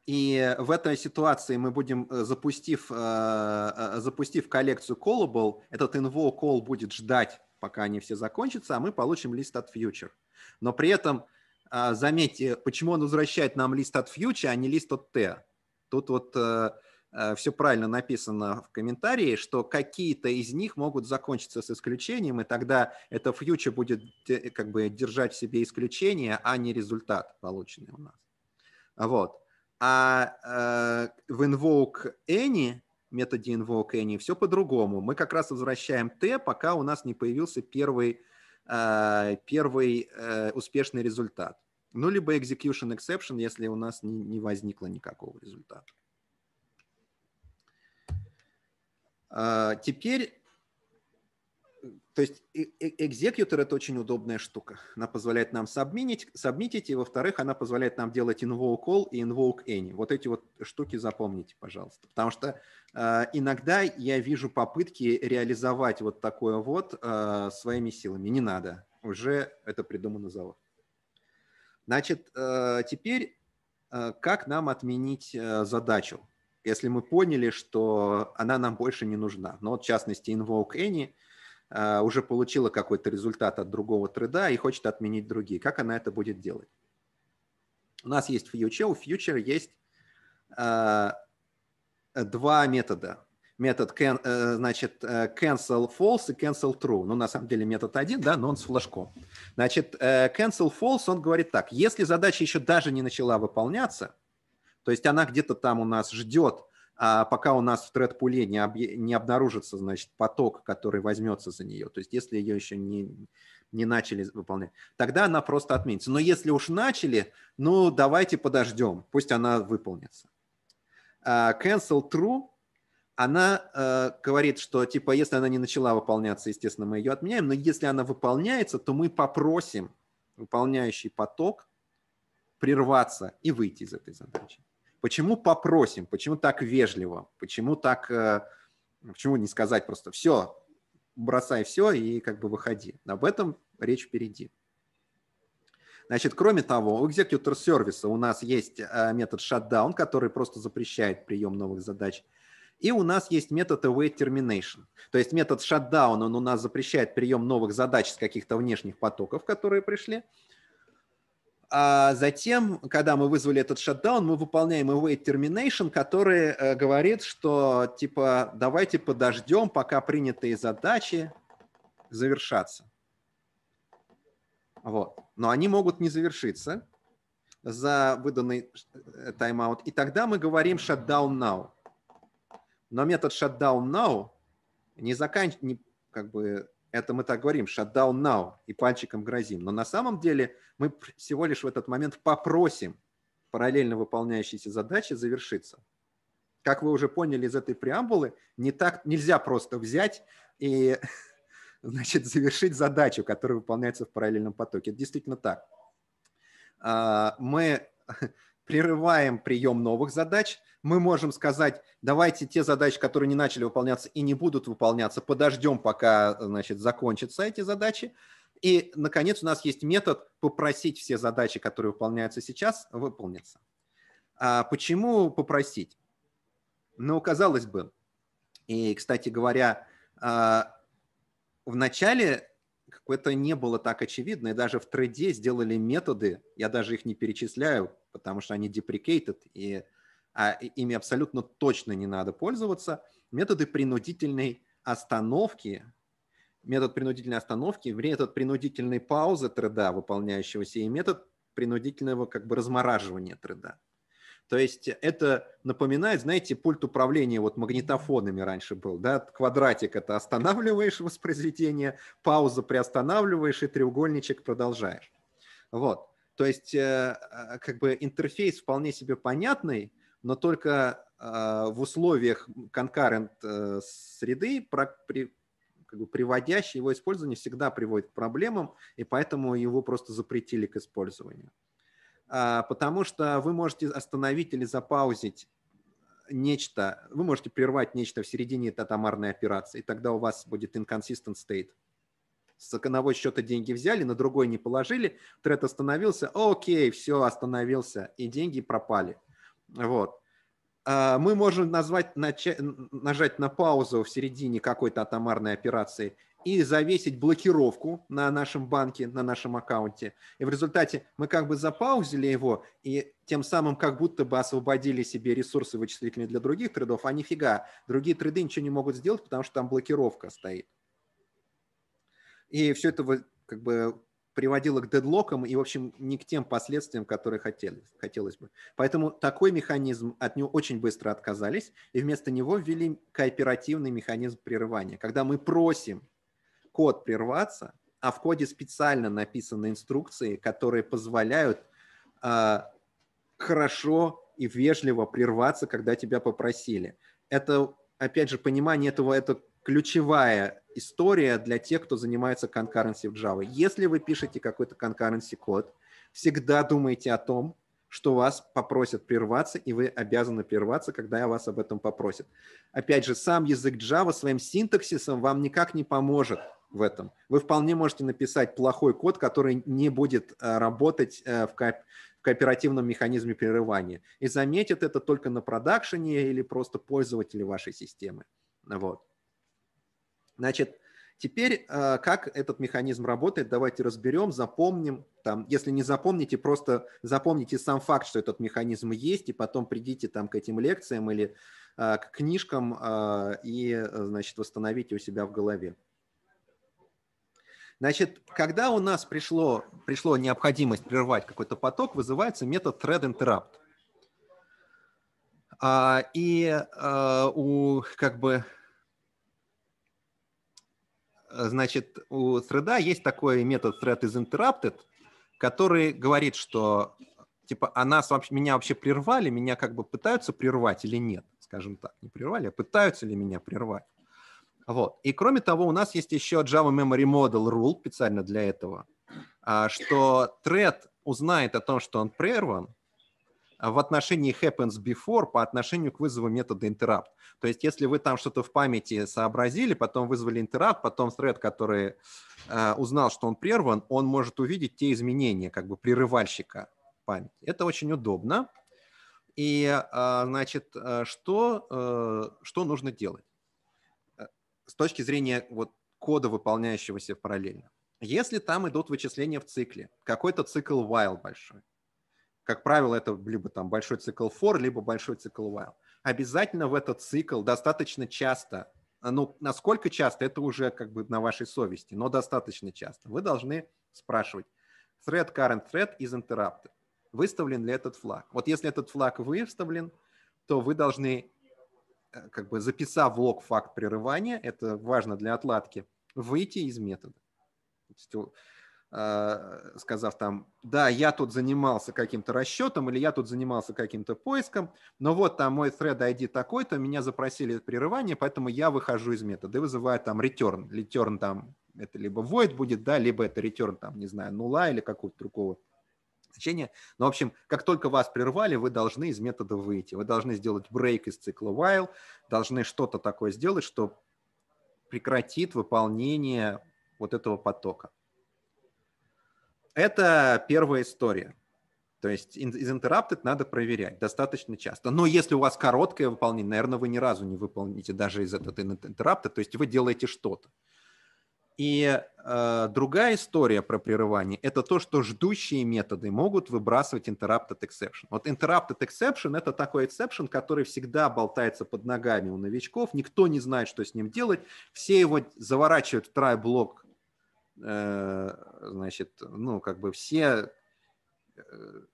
И в этой ситуации мы будем, э, запустив, запустив коллекцию callable, этот invoke call будет ждать пока они все закончатся, а мы получим лист от фьючер. Но при этом а, заметьте, почему он возвращает нам лист от фьючер, а не лист от Т. Тут вот э, э, все правильно написано в комментарии, что какие-то из них могут закончиться с исключением, и тогда это фьючер будет как бы держать в себе исключение, а не результат, полученный у нас. Вот. А э, в Invoke Any методе invoke any, все по-другому. Мы как раз возвращаем t, пока у нас не появился первый, э, первый э, успешный результат. Ну, либо execution exception, если у нас не, не возникло никакого результата. Э, теперь то есть экзекьютор – это очень удобная штука. Она позволяет нам сабмитить, сабмитить и, во-вторых, она позволяет нам делать invoke all и invoke any. Вот эти вот штуки запомните, пожалуйста. Потому что э, иногда я вижу попытки реализовать вот такое вот э, своими силами. Не надо. Уже это придумано завод. Значит, э, теперь э, как нам отменить э, задачу? Если мы поняли, что она нам больше не нужна. Но, в частности, invoke any – а, уже получила какой-то результат от другого трейда и хочет отменить другие. Как она это будет делать? У нас есть фьючер, у фьючера есть э, два метода. Метод can, э, значит, э, cancel false и cancel true. Ну, на самом деле метод один, да, но он с флажком. Значит, э, cancel false, он говорит так, если задача еще даже не начала выполняться, то есть она где-то там у нас ждет а пока у нас в тред-пуле не, объ... не обнаружится, значит, поток, который возьмется за нее, то есть если ее еще не, не начали выполнять, тогда она просто отменится. Но если уж начали, ну давайте подождем, пусть она выполнится. А, cancel true, она э, говорит, что типа если она не начала выполняться, естественно, мы ее отменяем, но если она выполняется, то мы попросим выполняющий поток прерваться и выйти из этой задачи. Почему попросим? Почему так вежливо? Почему так... Э, почему не сказать просто «все, бросай все и как бы выходи». Об этом речь впереди. Значит, кроме того, у экзекьютор сервиса у нас есть э, метод shutdown, который просто запрещает прием новых задач. И у нас есть метод await termination. То есть метод shutdown, он у нас запрещает прием новых задач с каких-то внешних потоков, которые пришли а затем, когда мы вызвали этот шатдаун, мы выполняем await termination, который э, говорит, что типа давайте подождем, пока принятые задачи завершатся. Вот. Но они могут не завершиться за выданный э, тайм-аут. И тогда мы говорим shutdown now. Но метод shutdown now не, заканч... не, как бы, это мы так говорим, shutdown now, и пальчиком грозим. Но на самом деле мы всего лишь в этот момент попросим параллельно выполняющиеся задачи завершиться. Как вы уже поняли из этой преамбулы, не так, нельзя просто взять и значит, завершить задачу, которая выполняется в параллельном потоке. Это действительно так. А, мы прерываем прием новых задач, мы можем сказать, давайте те задачи, которые не начали выполняться и не будут выполняться, подождем, пока значит, закончатся эти задачи. И, наконец, у нас есть метод попросить все задачи, которые выполняются сейчас, выполниться. А почему попросить? Ну, казалось бы, и, кстати говоря, а, в начале какое-то не было так очевидно, и даже в трейде сделали методы, я даже их не перечисляю, потому что они deprecated, и а, ими абсолютно точно не надо пользоваться. Методы принудительной остановки, метод принудительной остановки, метод принудительной паузы треда выполняющегося, и метод принудительного как бы размораживания треда. То есть это напоминает, знаете, пульт управления вот магнитофонами раньше был, да, квадратик это останавливаешь воспроизведение, пауза приостанавливаешь и треугольничек продолжаешь. Вот. То есть э, а, как бы интерфейс вполне себе понятный, но только а, в условиях concurrent э, среды как бы приводящий его использование всегда приводит к проблемам, и поэтому его просто запретили к использованию. А, потому что вы можете остановить или запаузить нечто, вы можете прервать нечто в середине татамарной операции, и тогда у вас будет inconsistent state с одного счета деньги взяли, на другой не положили, тред остановился, окей, все, остановился, и деньги пропали. Вот. А, мы можем назвать, начать, нажать на паузу в середине какой-то атомарной операции и завесить блокировку на нашем банке, на нашем аккаунте. И в результате мы как бы запаузили его, и тем самым как будто бы освободили себе ресурсы вычислительные для других трейдов, а нифига, другие трейды ничего не могут сделать, потому что там блокировка стоит. И все это как бы приводило к дедлокам и, в общем, не к тем последствиям, которые хотели, хотелось бы. Поэтому такой механизм от него очень быстро отказались, и вместо него ввели кооперативный механизм прерывания, когда мы просим код прерваться, а в коде специально написаны инструкции, которые позволяют э, хорошо и вежливо прерваться, когда тебя попросили. Это, опять же, понимание этого, это ключевая история для тех, кто занимается конкуренцией в Java. Если вы пишете какой-то concurrency код, всегда думайте о том, что вас попросят прерваться, и вы обязаны прерваться, когда я вас об этом попросят. Опять же, сам язык Java своим синтаксисом вам никак не поможет в этом. Вы вполне можете написать плохой код, который не будет э, работать э, в, в кооперативном механизме прерывания. И заметят это только на продакшене или просто пользователи вашей системы. Вот. Значит, теперь а, как этот механизм работает, давайте разберем, запомним. Там, если не запомните, просто запомните сам факт, что этот механизм есть, и потом придите там к этим лекциям или а, к книжкам а, и, значит, восстановите у себя в голове. Значит, когда у нас пришло, пришло необходимость прервать какой-то поток, вызывается метод thread interrupt. И у как бы Э, значит, у Среда есть такой метод thread is interrupted, который говорит, что типа, а нас вообще, меня вообще прервали, меня как бы пытаются прервать или нет, скажем так, не прервали, а пытаются ли меня прервать. Вот. И кроме того, у нас есть еще Java Memory Model Rule специально для этого, а, что thread узнает о том, что он прерван, в отношении happens before по отношению к вызову метода interrupt. То есть если вы там что-то в памяти сообразили, потом вызвали interrupt, потом thread, который э, узнал, что он прерван, он может увидеть те изменения как бы прерывальщика памяти. Это очень удобно. И, э, значит, э, что, э, что нужно делать э, с точки зрения вот, кода, выполняющегося параллельно? Если там идут вычисления в цикле, какой-то цикл while большой, как правило, это либо там большой цикл for, либо большой цикл while. Обязательно в этот цикл достаточно часто, а, ну, насколько часто, это уже как бы на вашей совести, но достаточно часто. Вы должны спрашивать, thread current thread is interrupted. Выставлен ли этот флаг? Вот если этот флаг выставлен, то вы должны, э, как бы записав в лог факт прерывания, это важно для отладки, выйти из метода. А, сказав там, да, я тут занимался каким-то расчетом или я тут занимался каким-то поиском, но вот там мой thread ID такой-то, меня запросили прерывание, поэтому я выхожу из метода и вызываю там return. Return там это либо void будет, да, либо это return там, не знаю, нула или какого-то другого значения. Но, в общем, как только вас прервали, вы должны из метода выйти. Вы должны сделать break из цикла while, должны что-то такое сделать, что прекратит выполнение вот этого потока. Это первая история. То есть из interrupted надо проверять достаточно часто. Но если у вас короткое выполнение, наверное, вы ни разу не выполните даже из этого interrupted, то есть вы делаете что-то. И э, другая история про прерывание – это то, что ждущие методы могут выбрасывать interrupted exception. Вот interrupted exception – это такой exception, который всегда болтается под ногами у новичков, никто не знает, что с ним делать, все его заворачивают в try блок Э, значит, ну, как бы все э,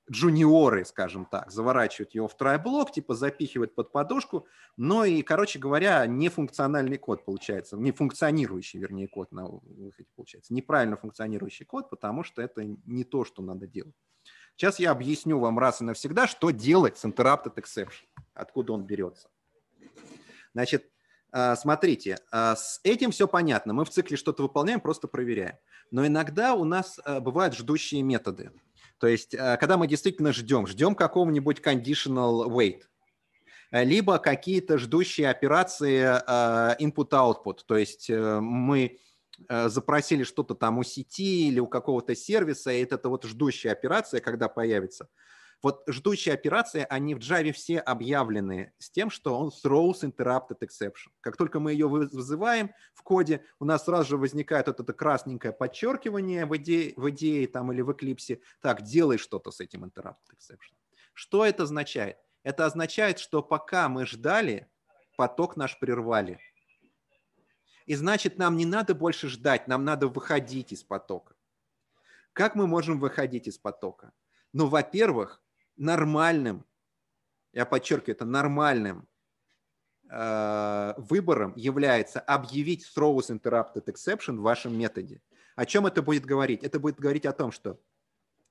джуниоры, скажем так, заворачивают его в трайблок, типа запихивают под подушку, но и, короче говоря, нефункциональный код получается, нефункционирующий, вернее, код на выходе получается, неправильно функционирующий код, потому что это не то, что надо делать. Сейчас я объясню вам раз и навсегда, что делать с interrupted exception, откуда он берется. Значит, а, смотрите, а, с этим все понятно. Мы в цикле что-то выполняем, просто проверяем. Но иногда у нас а, бывают ждущие методы. То есть, когда мы действительно ждем, ждем какого-нибудь conditional wait, либо какие-то ждущие операции input-output. То есть э, мы э, запросили что-то там у сети или у какого-то сервиса, и это вот ждущая операция, когда появится – вот ждущие операции, они в Java все объявлены с тем, что он throws interrupted exception. Как только мы ее вызываем в коде, у нас сразу же возникает вот это красненькое подчеркивание в идее, в идее там или в Eclipse. Так, делай что-то с этим interrupted exception. Что это означает? Это означает, что пока мы ждали, поток наш прервали. И значит, нам не надо больше ждать, нам надо выходить из потока. Как мы можем выходить из потока? Ну, во-первых, нормальным, я подчеркиваю, это нормальным э, выбором является объявить Throws Interrupted Exception в вашем методе. О чем это будет говорить? Это будет говорить о том, что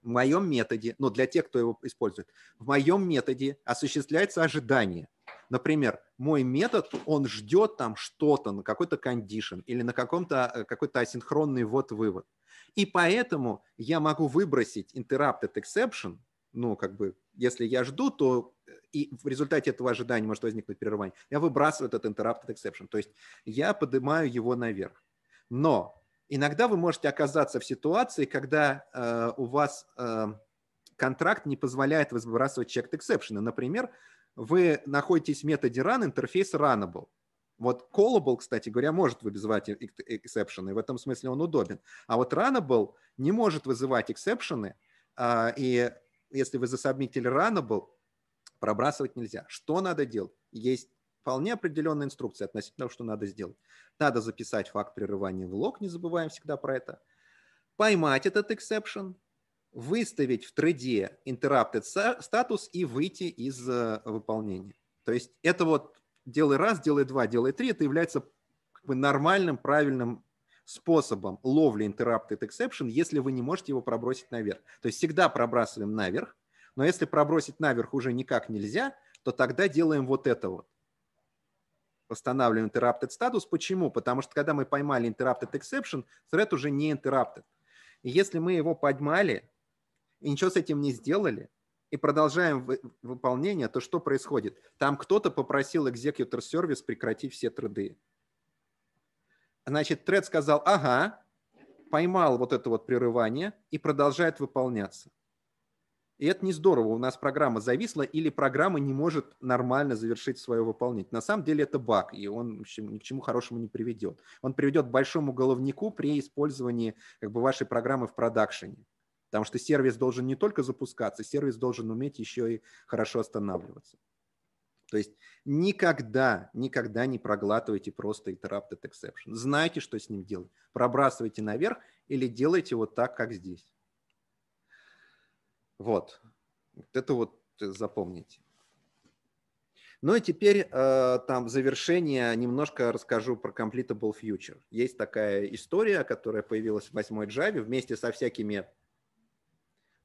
в моем методе, ну, для тех, кто его использует, в моем методе осуществляется ожидание. Например, мой метод, он ждет там что-то на какой-то кондишн или на каком-то э, какой-то асинхронный вот-вывод. И поэтому я могу выбросить interrupted exception – ну, как бы, если я жду, то и в результате этого ожидания может возникнуть прерывание. Я выбрасываю этот interrupted exception, то есть я поднимаю его наверх. Но иногда вы можете оказаться в ситуации, когда э, у вас э, контракт не позволяет выбрасывать checked exception. Например, вы находитесь в методе run, интерфейс runnable. Вот callable, кстати говоря, может вызывать эксепшены, в этом смысле он удобен. А вот runnable не может вызывать эксепшены, и если вы засобмитили был, пробрасывать нельзя. Что надо делать? Есть вполне определенная инструкция относительно того, что надо сделать. Надо записать факт прерывания в лог, не забываем всегда про это. Поймать этот exception, выставить в треде interrupted статус и выйти из э, выполнения. То есть это вот делай раз, делай два, делай три, это является как бы нормальным, правильным способом ловли interrupted exception, если вы не можете его пробросить наверх. То есть всегда пробрасываем наверх, но если пробросить наверх уже никак нельзя, то тогда делаем вот это вот. Восстанавливаем interrupted статус. Почему? Потому что когда мы поймали interrupted exception, thread уже не interrupted. И если мы его поймали и ничего с этим не сделали, и продолжаем выполнение, то что происходит? Там кто-то попросил executor service прекратить все труды. Значит, тред сказал, ага, поймал вот это вот прерывание и продолжает выполняться. И это не здорово. У нас программа зависла или программа не может нормально завершить свое выполнение. На самом деле это баг, и он ни к чему хорошему не приведет. Он приведет к большому головнику при использовании как бы, вашей программы в продакшене. Потому что сервис должен не только запускаться, сервис должен уметь еще и хорошо останавливаться. То есть никогда, никогда не проглатывайте просто interrupted exception. Знайте, что с ним делать. Пробрасывайте наверх или делайте вот так, как здесь. Вот. вот это вот э, запомните. Ну и теперь э, там в завершение немножко расскажу про Completable Future. Есть такая история, которая появилась в 8 Java вместе со всякими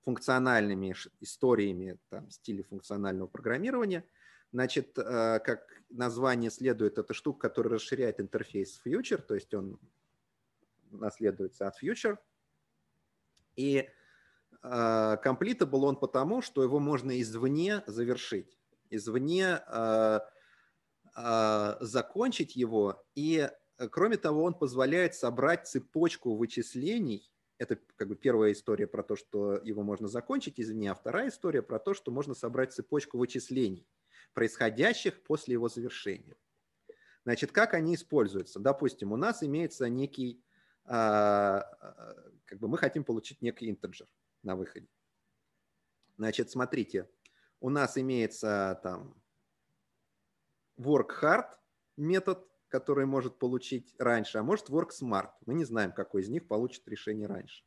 функциональными историями там, стиле функционального программирования – Значит, э, как название следует, это штука, которая расширяет интерфейс Future, то есть он наследуется от Future. И комплитабл э, он потому, что его можно извне завершить, извне э, закончить его. И, кроме того, он позволяет собрать цепочку вычислений. Это как бы первая история про то, что его можно закончить извне, а вторая история про то, что можно собрать цепочку вычислений – происходящих после его завершения. Значит, как они используются? Допустим, у нас имеется некий, а, а, как бы мы хотим получить некий интеджер на выходе. Значит, смотрите, у нас имеется там work hard метод, который может получить раньше, а может work smart. Мы не знаем, какой из них получит решение раньше.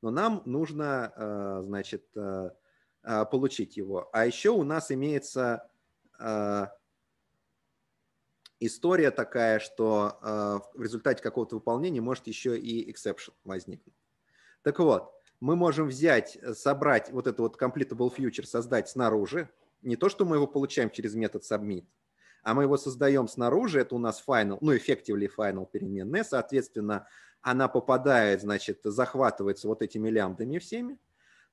Но нам нужно, а, значит, получить его. А еще у нас имеется Э, история такая, что э, в результате какого-то выполнения может еще и exception возникнуть. Так вот, мы можем взять, собрать вот это вот completable future, создать снаружи. Не то, что мы его получаем через метод submit, а мы его создаем снаружи, это у нас final, ну, effectively final переменная, соответственно, она попадает, значит, захватывается вот этими лямбдами всеми,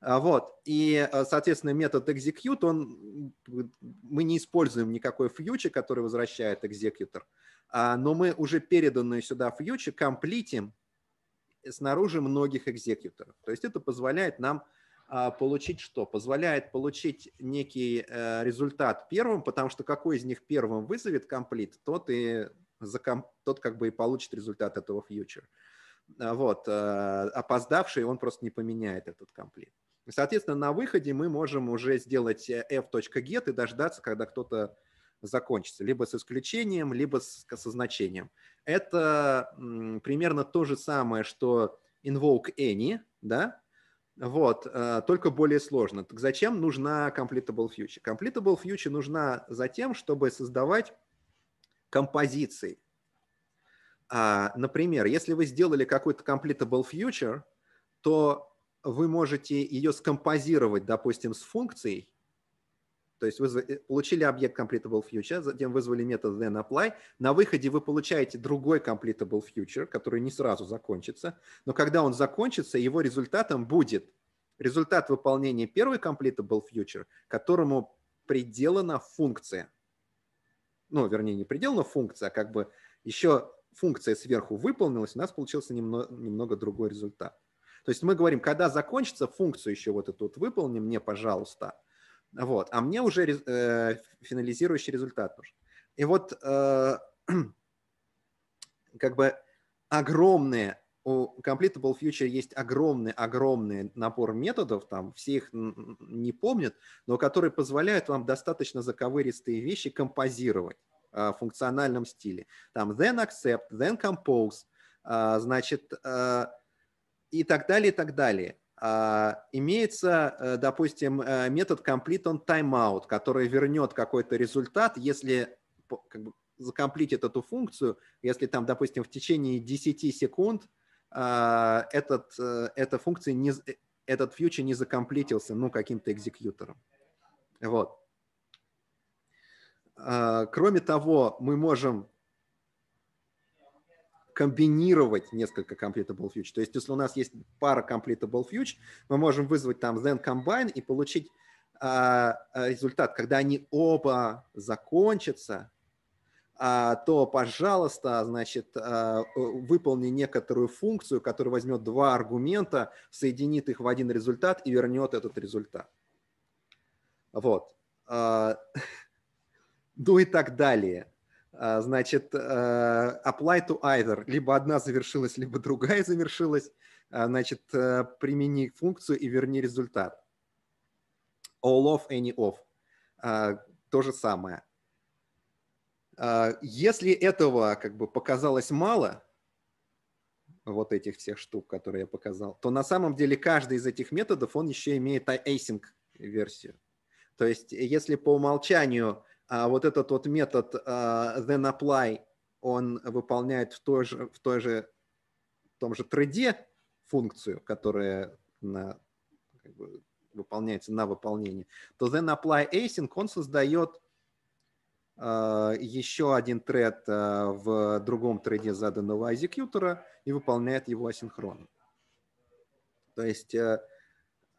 а, вот. И, э, соответственно, метод execute, он, мы не используем никакой фьючи, который возвращает экзекьютор, а, но мы уже переданную сюда фьючи комплитим снаружи многих экзекьюторов. То есть это позволяет нам а, получить что? Позволяет получить некий э, результат первым, потому что какой из них первым вызовет комплит, тот и тот как бы и получит результат этого фьючера. Вот, э, опоздавший, он просто не поменяет этот комплит соответственно, на выходе мы можем уже сделать э, f.get и дождаться, когда кто-то закончится, либо с исключением, либо с, со значением. Это примерно то же самое, что invoke any, да, вот, э, только более сложно. Так зачем нужна completable future? Completable future нужна за тем, чтобы создавать композиции. А, например, если вы сделали какой-то completable future, то вы можете ее скомпозировать, допустим, с функцией, то есть вы э, получили объект completable future, затем вызвали метод then apply. На выходе вы получаете другой completable future, который не сразу закончится, но когда он закончится, его результатом будет результат выполнения первой completable future, которому приделана функция. Ну, вернее, не приделана функция, а как бы еще функция сверху выполнилась, у нас получился немного, немного другой результат. То есть мы говорим, когда закончится, функцию еще вот эту вот выполни мне, пожалуйста. Вот. А мне уже э, финализирующий результат нужен. И вот э, как бы огромные у Completable Future есть огромный-огромный набор методов, там все их не помнят, но которые позволяют вам достаточно заковыристые вещи композировать э, в функциональном стиле. Там then accept, then compose, э, значит, э, и так далее, и так далее. А, имеется, э, допустим, э, метод complete on timeout, который вернет какой-то результат, если как бы, закомплитит эту функцию, если там, допустим, в течение 10 секунд а, этот, э, эта функция не, этот фьючер не закомплитился, ну, каким-то экзекьютором. Вот. А, кроме того, мы можем комбинировать несколько completable future. То есть, если у нас есть пара completable future, мы можем вызвать там then combine и получить а, а, результат, когда они оба закончатся, а, то, пожалуйста, значит, а, выполни некоторую функцию, которая возьмет два аргумента, соединит их в один результат и вернет этот результат. Вот. А, ну и так далее. А, значит, э, apply to either. Либо одна завершилась, либо другая завершилась. А, значит, э, примени функцию и верни результат. All of, any of. А, то же самое. Если этого как бы показалось мало, вот этих всех штук, которые я показал, то на самом деле каждый из этих методов, он еще имеет async версию. То есть если по умолчанию а вот этот вот метод uh, then apply, он выполняет в той же, в той же, в том же трейде функцию, которая на, как бы, выполняется на выполнение, то then apply async, он создает uh, еще один тред uh, а, в другом трейде заданного экзекьютора и выполняет его асинхронно. То есть uh,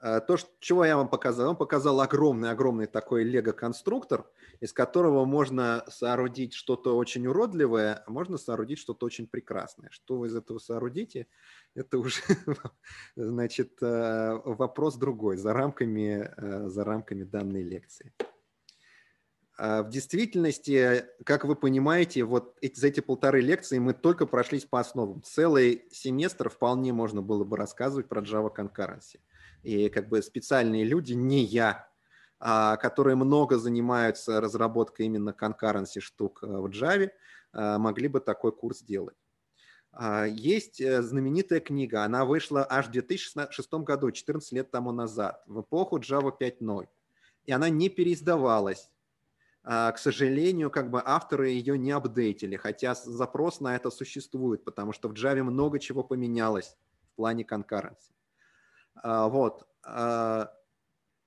Э, то, чего я вам показал, я вам показал огромный-огромный такой лего-конструктор, из которого можно соорудить что-то очень уродливое, а можно соорудить что-то очень прекрасное. Что вы из этого соорудите, это уже, значит, э, вопрос другой, за рамками, э, за рамками данной лекции. А в действительности, как вы понимаете, вот эти, за эти полторы лекции мы только прошлись по основам. Целый семестр вполне можно было бы рассказывать про Java Concurrency и как бы специальные люди, не я, а, которые много занимаются разработкой именно конкуренции штук э, в Java, э, могли бы такой курс делать. А, есть э, знаменитая книга, она вышла аж в 2006 году, 14 лет тому назад, в эпоху Java 5.0, и она не переиздавалась. А, к сожалению, как бы авторы ее не апдейтили, хотя запрос на это существует, потому что в Java много чего поменялось в плане конкуренции. А, вот. А,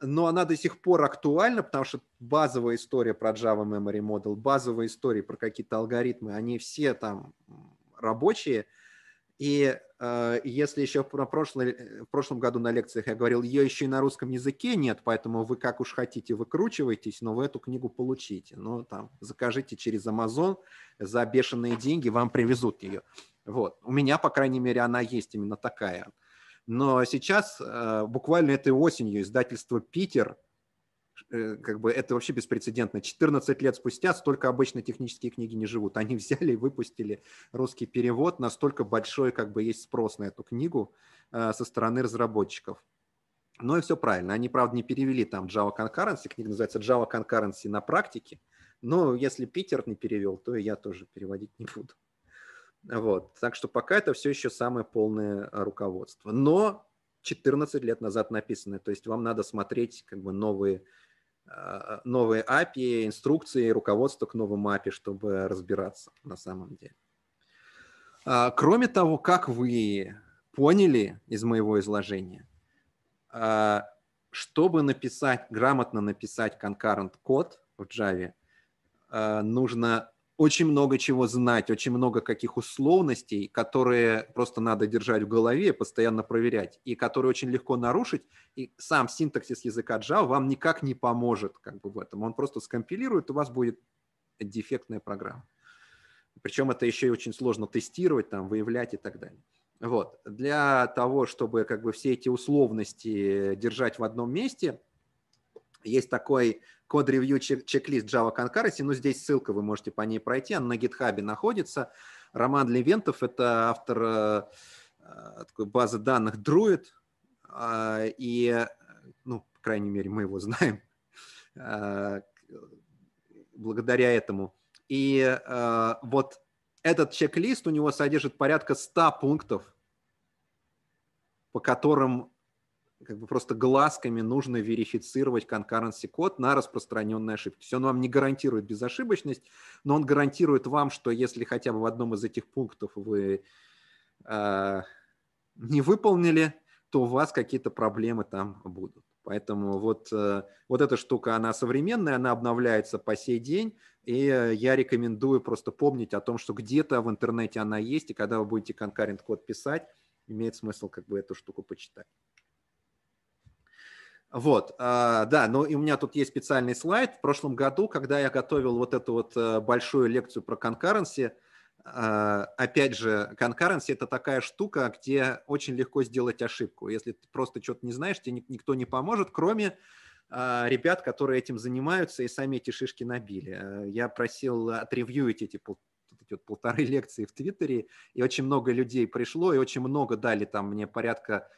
но она до сих пор актуальна, потому что базовая история про Java Memory Model, базовые истории про какие-то алгоритмы, они все там рабочие. И а, э, если еще на прошлый, в прошлом году на лекциях я говорил, ее еще и на русском языке нет, поэтому вы как уж хотите выкручивайтесь, но вы эту книгу получите. но ну, там, закажите через Amazon за бешеные деньги, вам привезут ее. Вот. У меня, по крайней мере, она есть именно такая. Э, но сейчас, э, буквально этой осенью, издательство «Питер» э, как бы это вообще беспрецедентно. 14 лет спустя столько обычно технические книги не живут. Они взяли и выпустили русский перевод. Настолько большой как бы есть спрос на эту книгу э, со стороны разработчиков. Ну и все правильно. Они, правда, не перевели там Java Concurrency. Книга называется Java Concurrency на практике. Но если Питер не перевел, то и я тоже переводить не буду. Вот. Так что пока это все еще самое полное а, руководство. Но 14 лет назад написанное, то есть вам надо смотреть как бы новые, а, новые API, инструкции, руководство к новым API, чтобы разбираться на самом деле. А, кроме того, как вы поняли из моего изложения, чтобы написать, грамотно написать concurrent код в Java, нужно очень много чего знать, очень много каких условностей, которые просто надо держать в голове, постоянно проверять, и которые очень легко нарушить. И сам синтаксис языка Java вам никак не поможет как бы в этом. Он просто скомпилирует, у вас будет дефектная программа. Причем это еще и очень сложно тестировать, там, выявлять и так далее. Вот. Для того, чтобы как бы все эти условности держать в одном месте – есть такой код-ревью чек-лист Java Concurrency, но ну, здесь ссылка, вы можете по ней пройти, она на GitHub находится. Роман Левентов – это автор э, э, такой базы данных Druid, а, и, ну, по крайней мере, мы его знаем э, благодаря этому. И вот этот чек-лист у него содержит порядка 100 пунктов, по которым как бы просто глазками нужно верифицировать concurrency код на распространенные ошибки. То есть он вам не гарантирует безошибочность, но он гарантирует вам, что если хотя бы в одном из этих пунктов вы э, не выполнили, то у вас какие-то проблемы там будут. Поэтому вот, э, вот эта штука, она современная, она обновляется по сей день, и э, я рекомендую просто помнить о том, что где-то в интернете она есть, и когда вы будете concurrent код писать, имеет смысл как бы эту штуку почитать. Вот, а, да, но ну и у меня тут есть специальный слайд. В прошлом году, когда я готовил вот эту вот э, большую лекцию про конкуренции, а, опять же, конкуренси – это такая штука, где очень легко сделать ошибку. Если ты просто что-то не знаешь, тебе никто не поможет, кроме а, ребят, которые этим занимаются и сами эти шишки набили. Э, я просил отревьюить эти эти вот полторы лекции в Твиттере, и очень много людей пришло, и очень много дали там мне порядка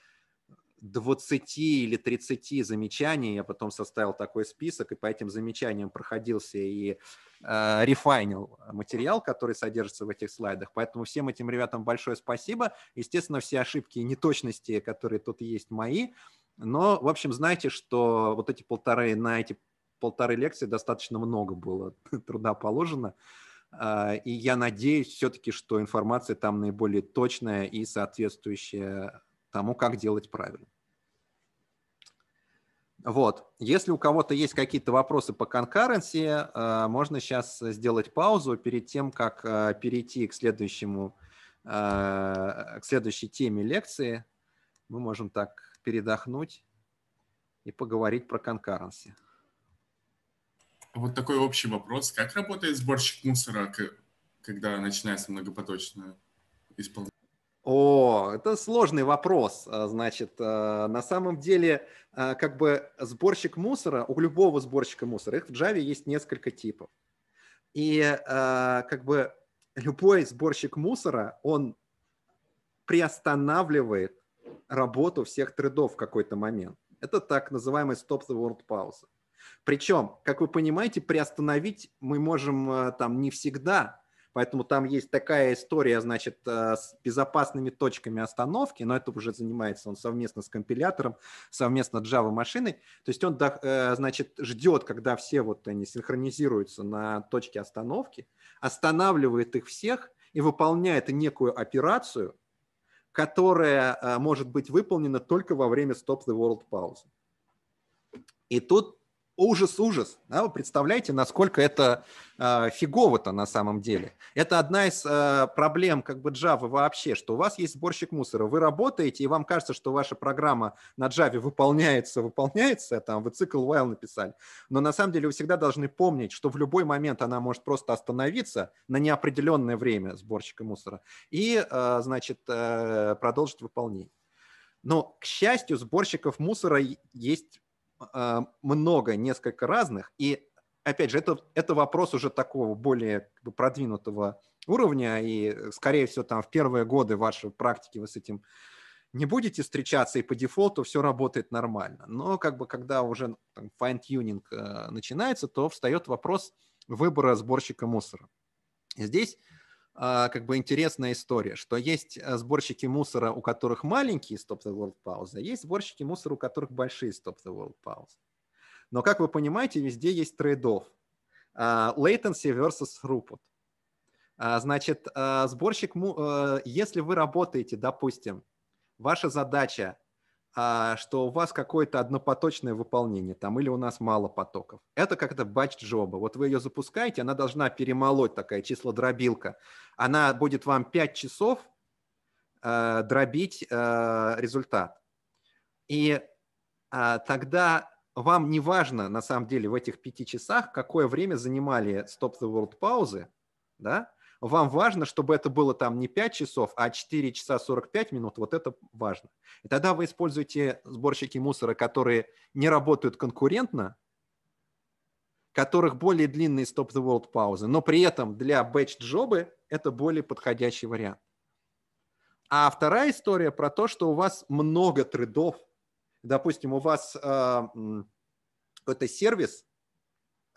20 или 30 замечаний, я потом составил такой список, и по этим замечаниям проходился и э, рефайнил материал, который содержится в этих слайдах. Поэтому всем этим ребятам большое спасибо. Естественно, все ошибки и неточности, которые тут есть, мои. Но, в общем, знаете, что вот эти полторы, на эти полторы лекции достаточно много было труда положено. А, и я надеюсь все-таки, что информация там наиболее точная и соответствующая тому, как делать правильно. Вот. Если у кого-то есть какие-то вопросы по конкуренции, э, можно сейчас сделать паузу перед тем, как э, перейти к следующему, э, к следующей теме лекции. Мы можем так передохнуть и поговорить про конкуренции. Вот такой общий вопрос. Как работает сборщик мусора, когда начинается многопоточное исполнение? О, это сложный вопрос. А, значит, а, на самом деле, а, как бы сборщик мусора, у любого сборщика мусора, их в Java есть несколько типов. И как бы любой сборщик мусора, он приостанавливает работу всех тредов в какой-то момент. Это так называемый stop the world pause. Причем, как вы понимаете, приостановить мы можем там не всегда, Поэтому там есть такая история, значит, э, с безопасными точками остановки, но это уже занимается он совместно с компилятором, совместно с Java машиной. То есть он, э, значит, ждет, когда все вот они синхронизируются на точке остановки, останавливает их всех и выполняет некую операцию, которая э, может быть выполнена только во время Stop the World Pause. И тут ужас, ужас. Да, вы представляете, насколько это э, фигово-то на самом деле. Это одна из э, проблем как бы Java вообще, что у вас есть сборщик мусора, вы работаете, и вам кажется, что ваша программа на Java выполняется, выполняется, там вы цикл while написали, но на самом деле вы всегда должны помнить, что в любой момент она может просто остановиться на неопределенное время сборщика мусора и, э, значит, э, продолжить выполнение. Но, к счастью, сборщиков мусора есть а, много, несколько разных, и опять же, это, это вопрос уже такого более как бы, продвинутого уровня, и, э, скорее всего, там в первые годы вашей практики вы с этим не будете встречаться, и по дефолту все работает нормально. Но как бы когда уже ну, там, fine-tuning э, начинается, то встает вопрос выбора сборщика мусора. Здесь а, как бы интересная история, что есть э, сборщики мусора, у которых маленькие Stop the World паузы, а есть сборщики мусора, у которых большие Stop the World паузы. Но, как вы понимаете, везде есть трейдов. А, latency versus throughput. А, значит, сборщик, э, если вы работаете, допустим, ваша задача а, что у вас какое-то однопоточное выполнение там, или у нас мало потоков. Это как-то батч-джоба. Вот вы ее запускаете, она должна перемолоть такая число-дробилка. Она будет вам 5 часов э, дробить э, результат. И э, тогда вам не важно, на самом деле, в этих пяти часах, какое время занимали Stop the World паузы, да, вам важно, чтобы это было там не 5 часов, а 4 часа 45 минут, вот это важно. И тогда вы используете сборщики мусора, которые не работают конкурентно, которых более длинные stop the world паузы, но при этом для бэч-джобы это более подходящий вариант. А вторая история про то, что у вас много трейдов. Допустим, у вас э, какой сервис,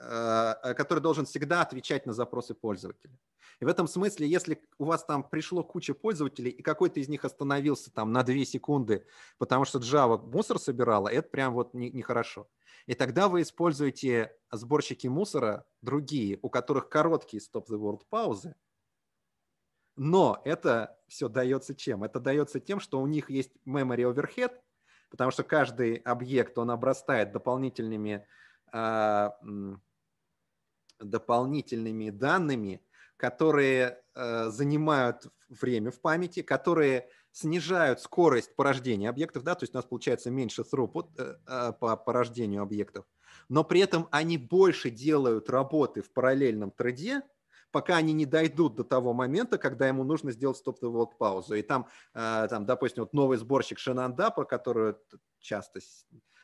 Э, э, который должен всегда отвечать на запросы пользователя. И в этом смысле, если у вас там пришло куча пользователей, и какой-то из них остановился там на 2 секунды, потому что Java мусор собирала, это прям вот нехорошо. Не, не и тогда вы используете сборщики мусора, другие, у которых короткие stop the world паузы. Но это все дается чем? Это дается тем, что у них есть memory overhead, потому что каждый объект, он обрастает дополнительными э, дополнительными данными, которые э, занимают время в памяти, которые снижают скорость порождения объектов, да, то есть у нас получается меньше throughput э, э, по порождению объектов, но при этом они больше делают работы в параллельном треде, пока они не дойдут до того момента, когда ему нужно сделать стоп the паузу. И там, э, там допустим, вот новый сборщик Шинанда, про которую часто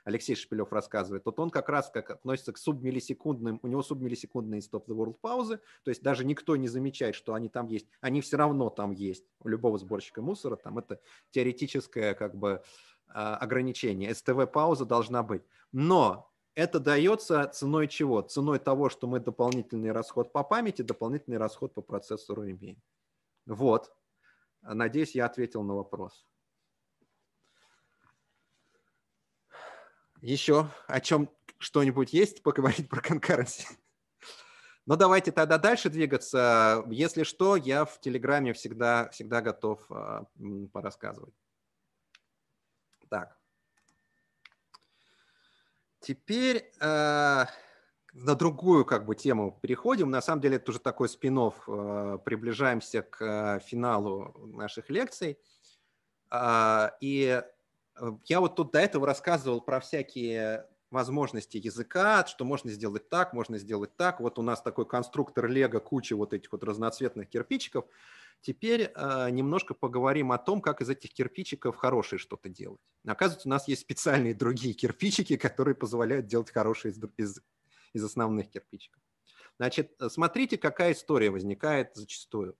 Алексей Шепелев рассказывает, вот он как раз как относится к субмиллисекундным, у него субмиллисекундные стоп the world паузы, то есть даже никто не замечает, что они там есть, они все равно там есть. У любого сборщика мусора там это теоретическое как бы а, ограничение. СТВ-пауза должна быть. Но это дается ценой чего? Ценой того, что мы дополнительный расход по памяти, дополнительный расход по процессору имеем. Вот. Надеюсь, я ответил на вопрос. еще о чем что-нибудь есть поговорить про конкуренции? Но ну, давайте тогда дальше двигаться. Если что, я в Телеграме всегда, всегда готов э, порассказывать. Так. Теперь э, на другую как бы тему переходим. На самом деле это уже такой спин э, а, Приближаемся к э, финалу наших лекций. Э, и Э, я вот тут до этого рассказывал про всякие возможности языка, что можно сделать так, можно сделать так. Вот у нас такой конструктор Лего, куча вот этих вот разноцветных кирпичиков. Теперь э, немножко поговорим о том, как из этих кирпичиков хорошее что-то делать. Оказывается, у нас есть специальные другие кирпичики, которые позволяют делать хорошие из, из, из основных кирпичиков. Значит, э, смотрите, какая история возникает зачастую.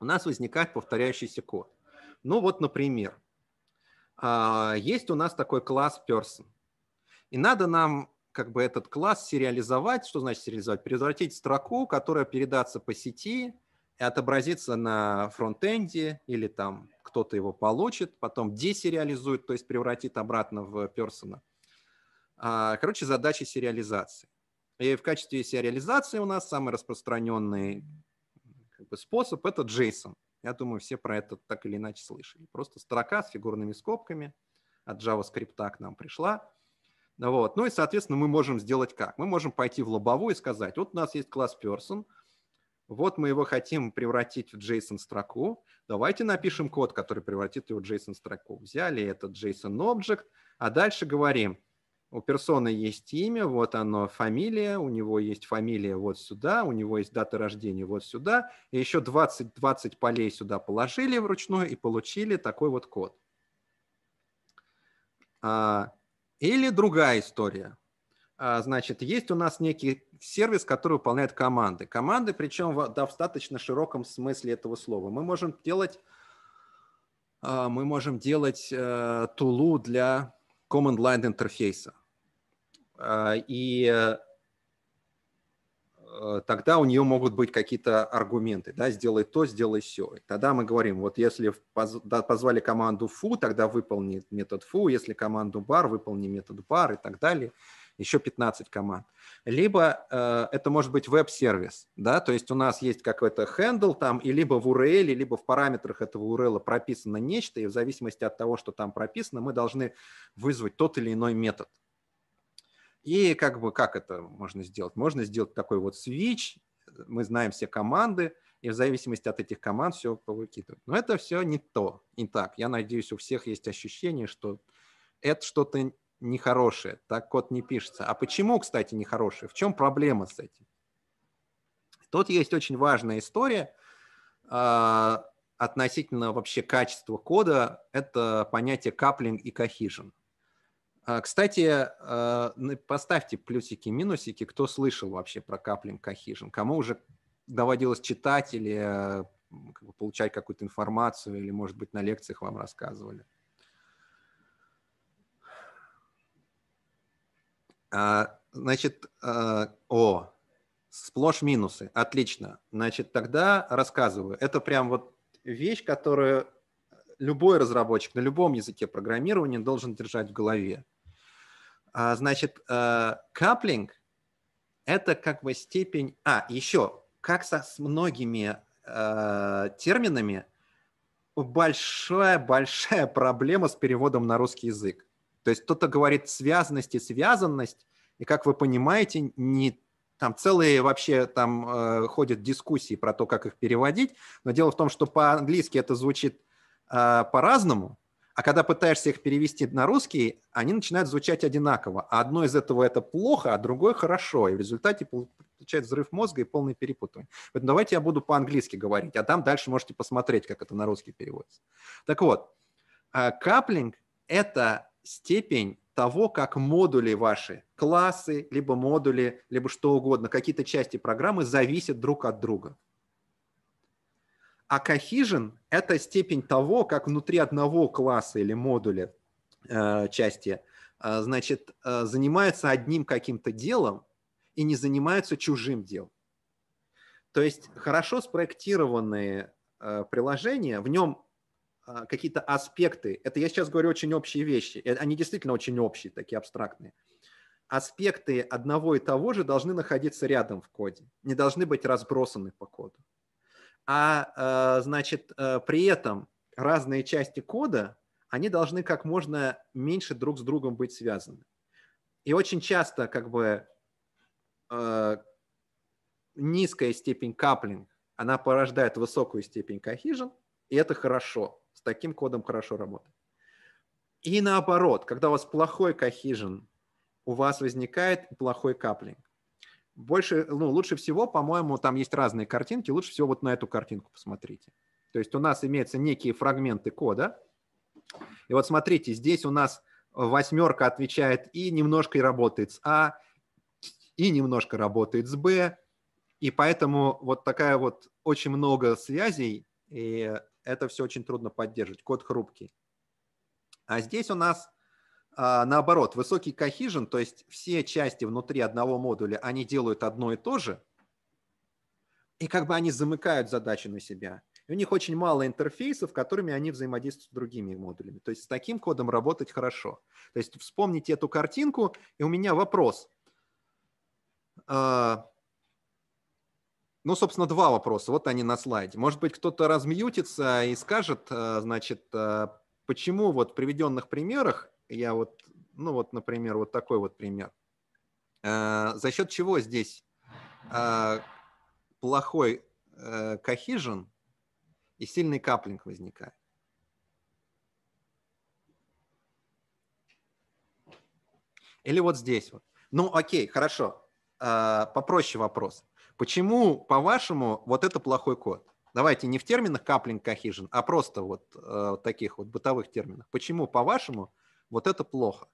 У нас возникает повторяющийся код. Ну вот, например, а, есть у нас такой класс person. И надо нам как бы этот класс сериализовать. Что значит сериализовать? Превратить строку, которая передаться по сети и отобразится на фронтенде или там кто-то его получит, потом десериализует, то есть превратит обратно в персона. А, короче, задача сериализации. И в качестве сериализации у нас самый распространенный как бы, способ – это JSON. Я думаю, все про это так или иначе слышали. Просто строка с фигурными скобками от JavaScript к нам пришла. Ну вот. Ну и, соответственно, мы можем сделать как? Мы можем пойти в лобовую и сказать, вот у нас есть класс person, вот мы его хотим превратить в JSON-строку. Давайте напишем код, который превратит его в JSON-строку. Взяли этот JSON-объект, а дальше говорим, у персоны есть имя, вот оно, фамилия, у него есть фамилия вот сюда, у него есть дата рождения вот сюда, и еще 20, 20 полей сюда положили вручную и получили такой вот код. А, или другая история. А, значит, есть у нас некий сервис, который выполняет команды. Команды, причем в достаточно широком смысле этого слова. Мы можем делать, а, мы можем делать э, тулу для command line интерфейса. А, и э, э, тогда у нее могут быть какие-то аргументы, да, сделай то, сделай все. тогда мы говорим, вот если позвали команду фу, тогда выполни метод фу, если команду бар, выполни метод бар и так далее, еще 15 команд. Либо э, это может быть веб-сервис, да, то есть у нас есть какой-то handle там, и либо в URL, либо в параметрах этого URL прописано нечто, и в зависимости от того, что там прописано, мы должны вызвать тот или иной метод. И как бы как это можно сделать? Можно сделать такой вот свич. мы знаем все команды, и в зависимости от этих команд все повыкидывают. Но это все не то. И так, я надеюсь, у всех есть ощущение, что это что-то нехорошее, так код не пишется. А почему, кстати, нехорошее? В чем проблема с этим? Тут есть очень важная история э, относительно вообще качества кода. Это понятие каплинг и cohesion. А, кстати, а, поставьте плюсики, минусики, кто слышал вообще про каплинг Cohesion, кому уже доводилось читать или а, получать какую-то информацию, или, может быть, на лекциях вам рассказывали. Значит, о, сплошь минусы, отлично. Значит, тогда рассказываю. Это прям вот вещь, которую любой разработчик на любом языке программирования должен держать в голове. А, значит, э, каплинг – это как бы степень… А, еще, как со, с многими э, терминами, большая-большая проблема с переводом на русский язык. То есть кто-то говорит связанность и связанность, и, как вы понимаете, не там целые вообще там э, ходят дискуссии про то, как их переводить. Но дело в том, что по-английски это звучит э, по-разному, а когда пытаешься их перевести на русский, они начинают звучать одинаково. А одно из этого это плохо, а другое хорошо. И в результате получается взрыв мозга и полный перепутывание. Поэтому давайте я буду по-английски говорить, а там дальше можете посмотреть, как это на русский переводится. Так вот, э, каплинг – это степень того, как модули ваши, классы, либо модули, либо что угодно, какие-то части программы зависят друг от друга. А кохижен – это степень того, как внутри одного класса или модуля э, части э, значит, э, занимаются одним каким-то делом и не занимаются чужим делом. То есть хорошо спроектированные приложения, в нем какие-то аспекты, это я сейчас говорю очень общие вещи, они действительно очень общие, такие абстрактные, аспекты одного и того же должны находиться рядом в коде, не должны быть разбросаны по коду а э, значит, э, при этом разные части кода, они должны как можно меньше друг с другом быть связаны. И очень часто как бы э, низкая степень каплинг, она порождает высокую степень cohesion, и это хорошо. С таким кодом хорошо работать. И наоборот, когда у вас плохой cohesion, у вас возникает плохой каплинг больше, ну, лучше всего, по-моему, там есть разные картинки, лучше всего вот на эту картинку посмотрите. То есть у нас имеются некие фрагменты кода. И вот смотрите, здесь у нас восьмерка отвечает и немножко работает с А, и немножко работает с Б. И поэтому вот такая вот очень много связей, и это все очень трудно поддерживать. Код хрупкий. А здесь у нас а, наоборот, высокий кохижен, то есть все части внутри одного модуля, они делают одно и то же, и как бы они замыкают задачи на себя. И у них очень мало интерфейсов, которыми они взаимодействуют с другими модулями. То есть с таким кодом работать хорошо. То есть вспомните эту картинку, и у меня вопрос. А, ну, собственно, два вопроса. Вот они на слайде. Может быть, кто-то размьютится и скажет, а, значит, почему вот в приведенных примерах я вот, ну вот, например, вот такой вот пример. Э, за счет чего здесь э, плохой кохижен э, и сильный каплинг возникает? Или вот здесь вот. Ну, окей, хорошо. Попроще вопрос. Почему, по-вашему, вот это плохой код? Давайте не в терминах каплинг кохижен, а просто вот в таких вот бытовых терминах. Почему, по-вашему, вот это плохо.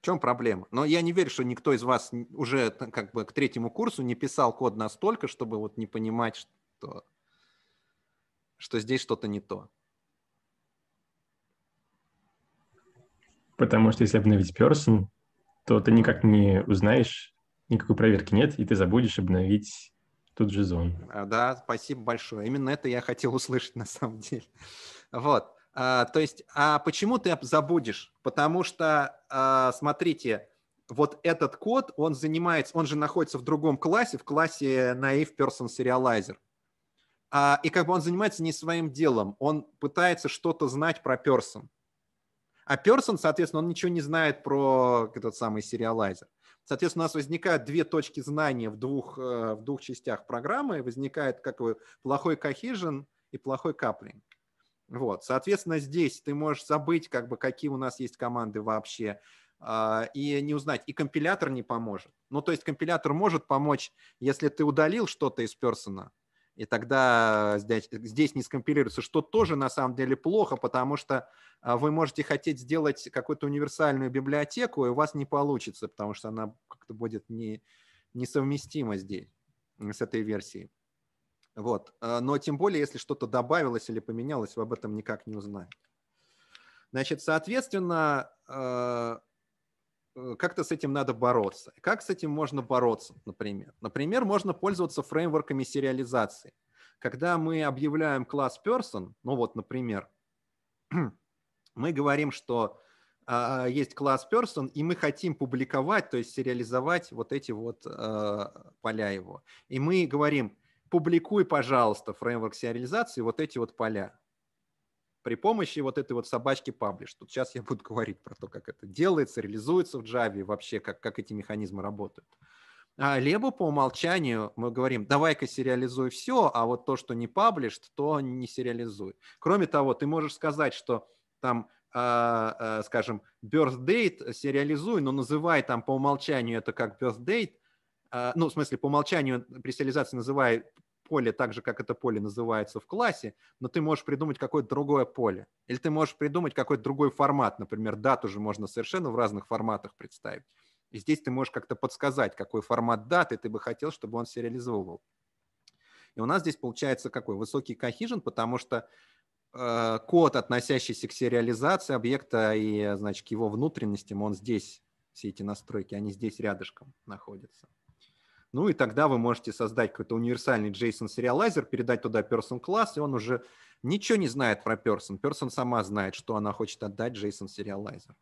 В чем проблема? Но я не верю, что никто из вас уже как бы к третьему курсу не писал код настолько, чтобы вот не понимать, что, что здесь что-то не то. Потому что если обновить person, то ты никак не узнаешь, никакой проверки нет, и ты забудешь обновить Тут же зон. А, да, спасибо большое. Именно это я хотел услышать на самом деле. Вот. А, то есть, а почему ты забудешь? Потому что, а, смотрите, вот этот код, он занимается, он же находится в другом классе, в классе Naive Person Serializer. А, и как бы он занимается не своим делом, он пытается что-то знать про Person. А Person, соответственно, он ничего не знает про этот самый сериалайзер. Соответственно, у нас возникают две точки знания в двух, э, в двух частях программы. Возникает как бы плохой cohesion и плохой каплинг. Вот, соответственно, здесь ты можешь забыть, как бы, какие у нас есть команды вообще, а, и не узнать. И компилятор не поможет. Ну, то есть компилятор может помочь, если ты удалил что-то из персона, и тогда э, здесь, здесь не скомпилируется, что тоже на самом деле плохо, потому что а, вы можете хотеть сделать какую-то универсальную библиотеку, и у вас не получится, потому что она как-то будет не, несовместима здесь, с этой версией. Вот. Э, но тем более, если что-то добавилось или поменялось, вы об этом никак не узнаете. Значит, соответственно, э, Э, как-то с этим надо бороться. Как с этим можно бороться, например? Например, можно пользоваться фреймворками сериализации. Когда мы объявляем класс person, ну вот, например, мы говорим, что э, есть класс person, и мы хотим публиковать, то есть сериализовать вот эти вот э, поля его. И мы говорим, публикуй, пожалуйста, фреймворк сериализации вот эти вот поля при помощи вот этой вот собачки Publish. Тут сейчас я буду говорить про то, как это делается, реализуется в Java и вообще, как, как эти механизмы работают. А либо по умолчанию мы говорим, давай-ка сериализуй все, а вот то, что не паблишт, то не сериализуй. Кроме того, ты можешь сказать, что там, а, а, скажем, birth date сериализуй, но называй там по умолчанию это как birth date, а, ну, в смысле, по умолчанию при сериализации называй поле так же, как это поле называется в классе, но ты можешь придумать какое-то другое поле. Или ты можешь придумать какой-то другой формат. Например, дату же можно совершенно в разных форматах представить. И здесь ты можешь как-то подсказать, какой формат даты ты бы хотел, чтобы он сериализовывал. И у нас здесь получается какой высокий кохижен, потому что э, код, относящийся к сериализации объекта и, значит, к его внутренностям, он здесь, все эти настройки, они здесь рядышком находятся. Ну и тогда вы можете создать какой-то универсальный JSON сериалайзер, передать туда person класс, и он уже ничего не знает про person. Person сама знает, что она хочет отдать JSON сериалайзер.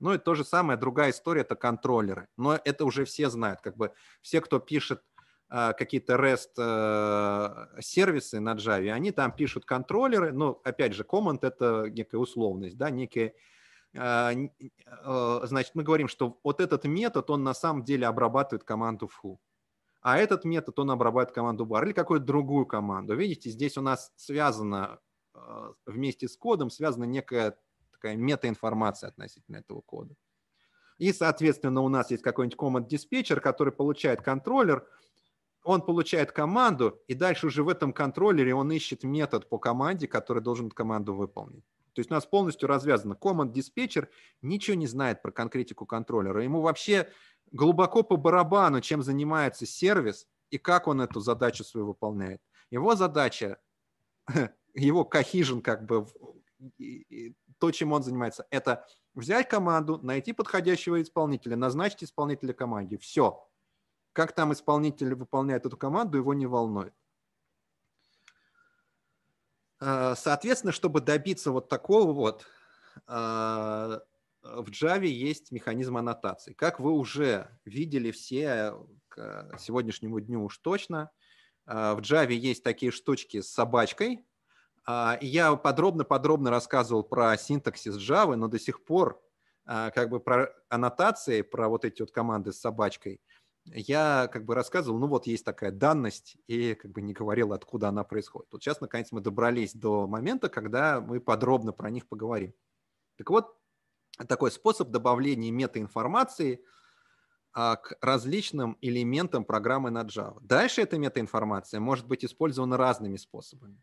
Ну и то же самое, другая история – это контроллеры. Но это уже все знают. Как бы все, кто пишет э, какие-то REST-сервисы э, на Java, они там пишут контроллеры, но, опять же, command — это некая условность, да, некая э, значит, мы говорим, что вот этот метод, он на самом деле обрабатывает команду foo а этот метод, он обрабатывает команду бар или какую-то другую команду. Видите, здесь у нас связано э, вместе с кодом, связана некая такая метаинформация относительно этого кода. И, соответственно, у нас есть какой-нибудь команд диспетчер, который получает контроллер, он получает команду, и дальше уже в этом контроллере он ищет метод по команде, который должен эту команду выполнить. То есть у нас полностью развязано. Команд диспетчер ничего не знает про конкретику контроллера. Ему вообще глубоко по барабану, чем занимается сервис и как он эту задачу свою выполняет. Его задача, его кахижен как бы, то, чем он занимается, это взять команду, найти подходящего исполнителя, назначить исполнителя команде. Все. Как там исполнитель выполняет эту команду, его не волнует. Э, соответственно, чтобы добиться вот такого вот э, Э, в Java есть механизм аннотации. Как вы уже видели все к сегодняшнему дню уж точно, э, в Java есть такие штучки с собачкой. А, я подробно-подробно рассказывал про синтаксис Java, но до сих пор а, как бы про аннотации, про вот эти вот команды с собачкой, я как бы рассказывал, ну вот есть такая данность, и как бы не говорил, откуда она происходит. Вот сейчас, наконец, мы добрались до момента, когда мы подробно про них поговорим. Так вот, такой способ добавления метаинформации а, к различным элементам программы на Java. Дальше эта метаинформация может быть использована разными способами.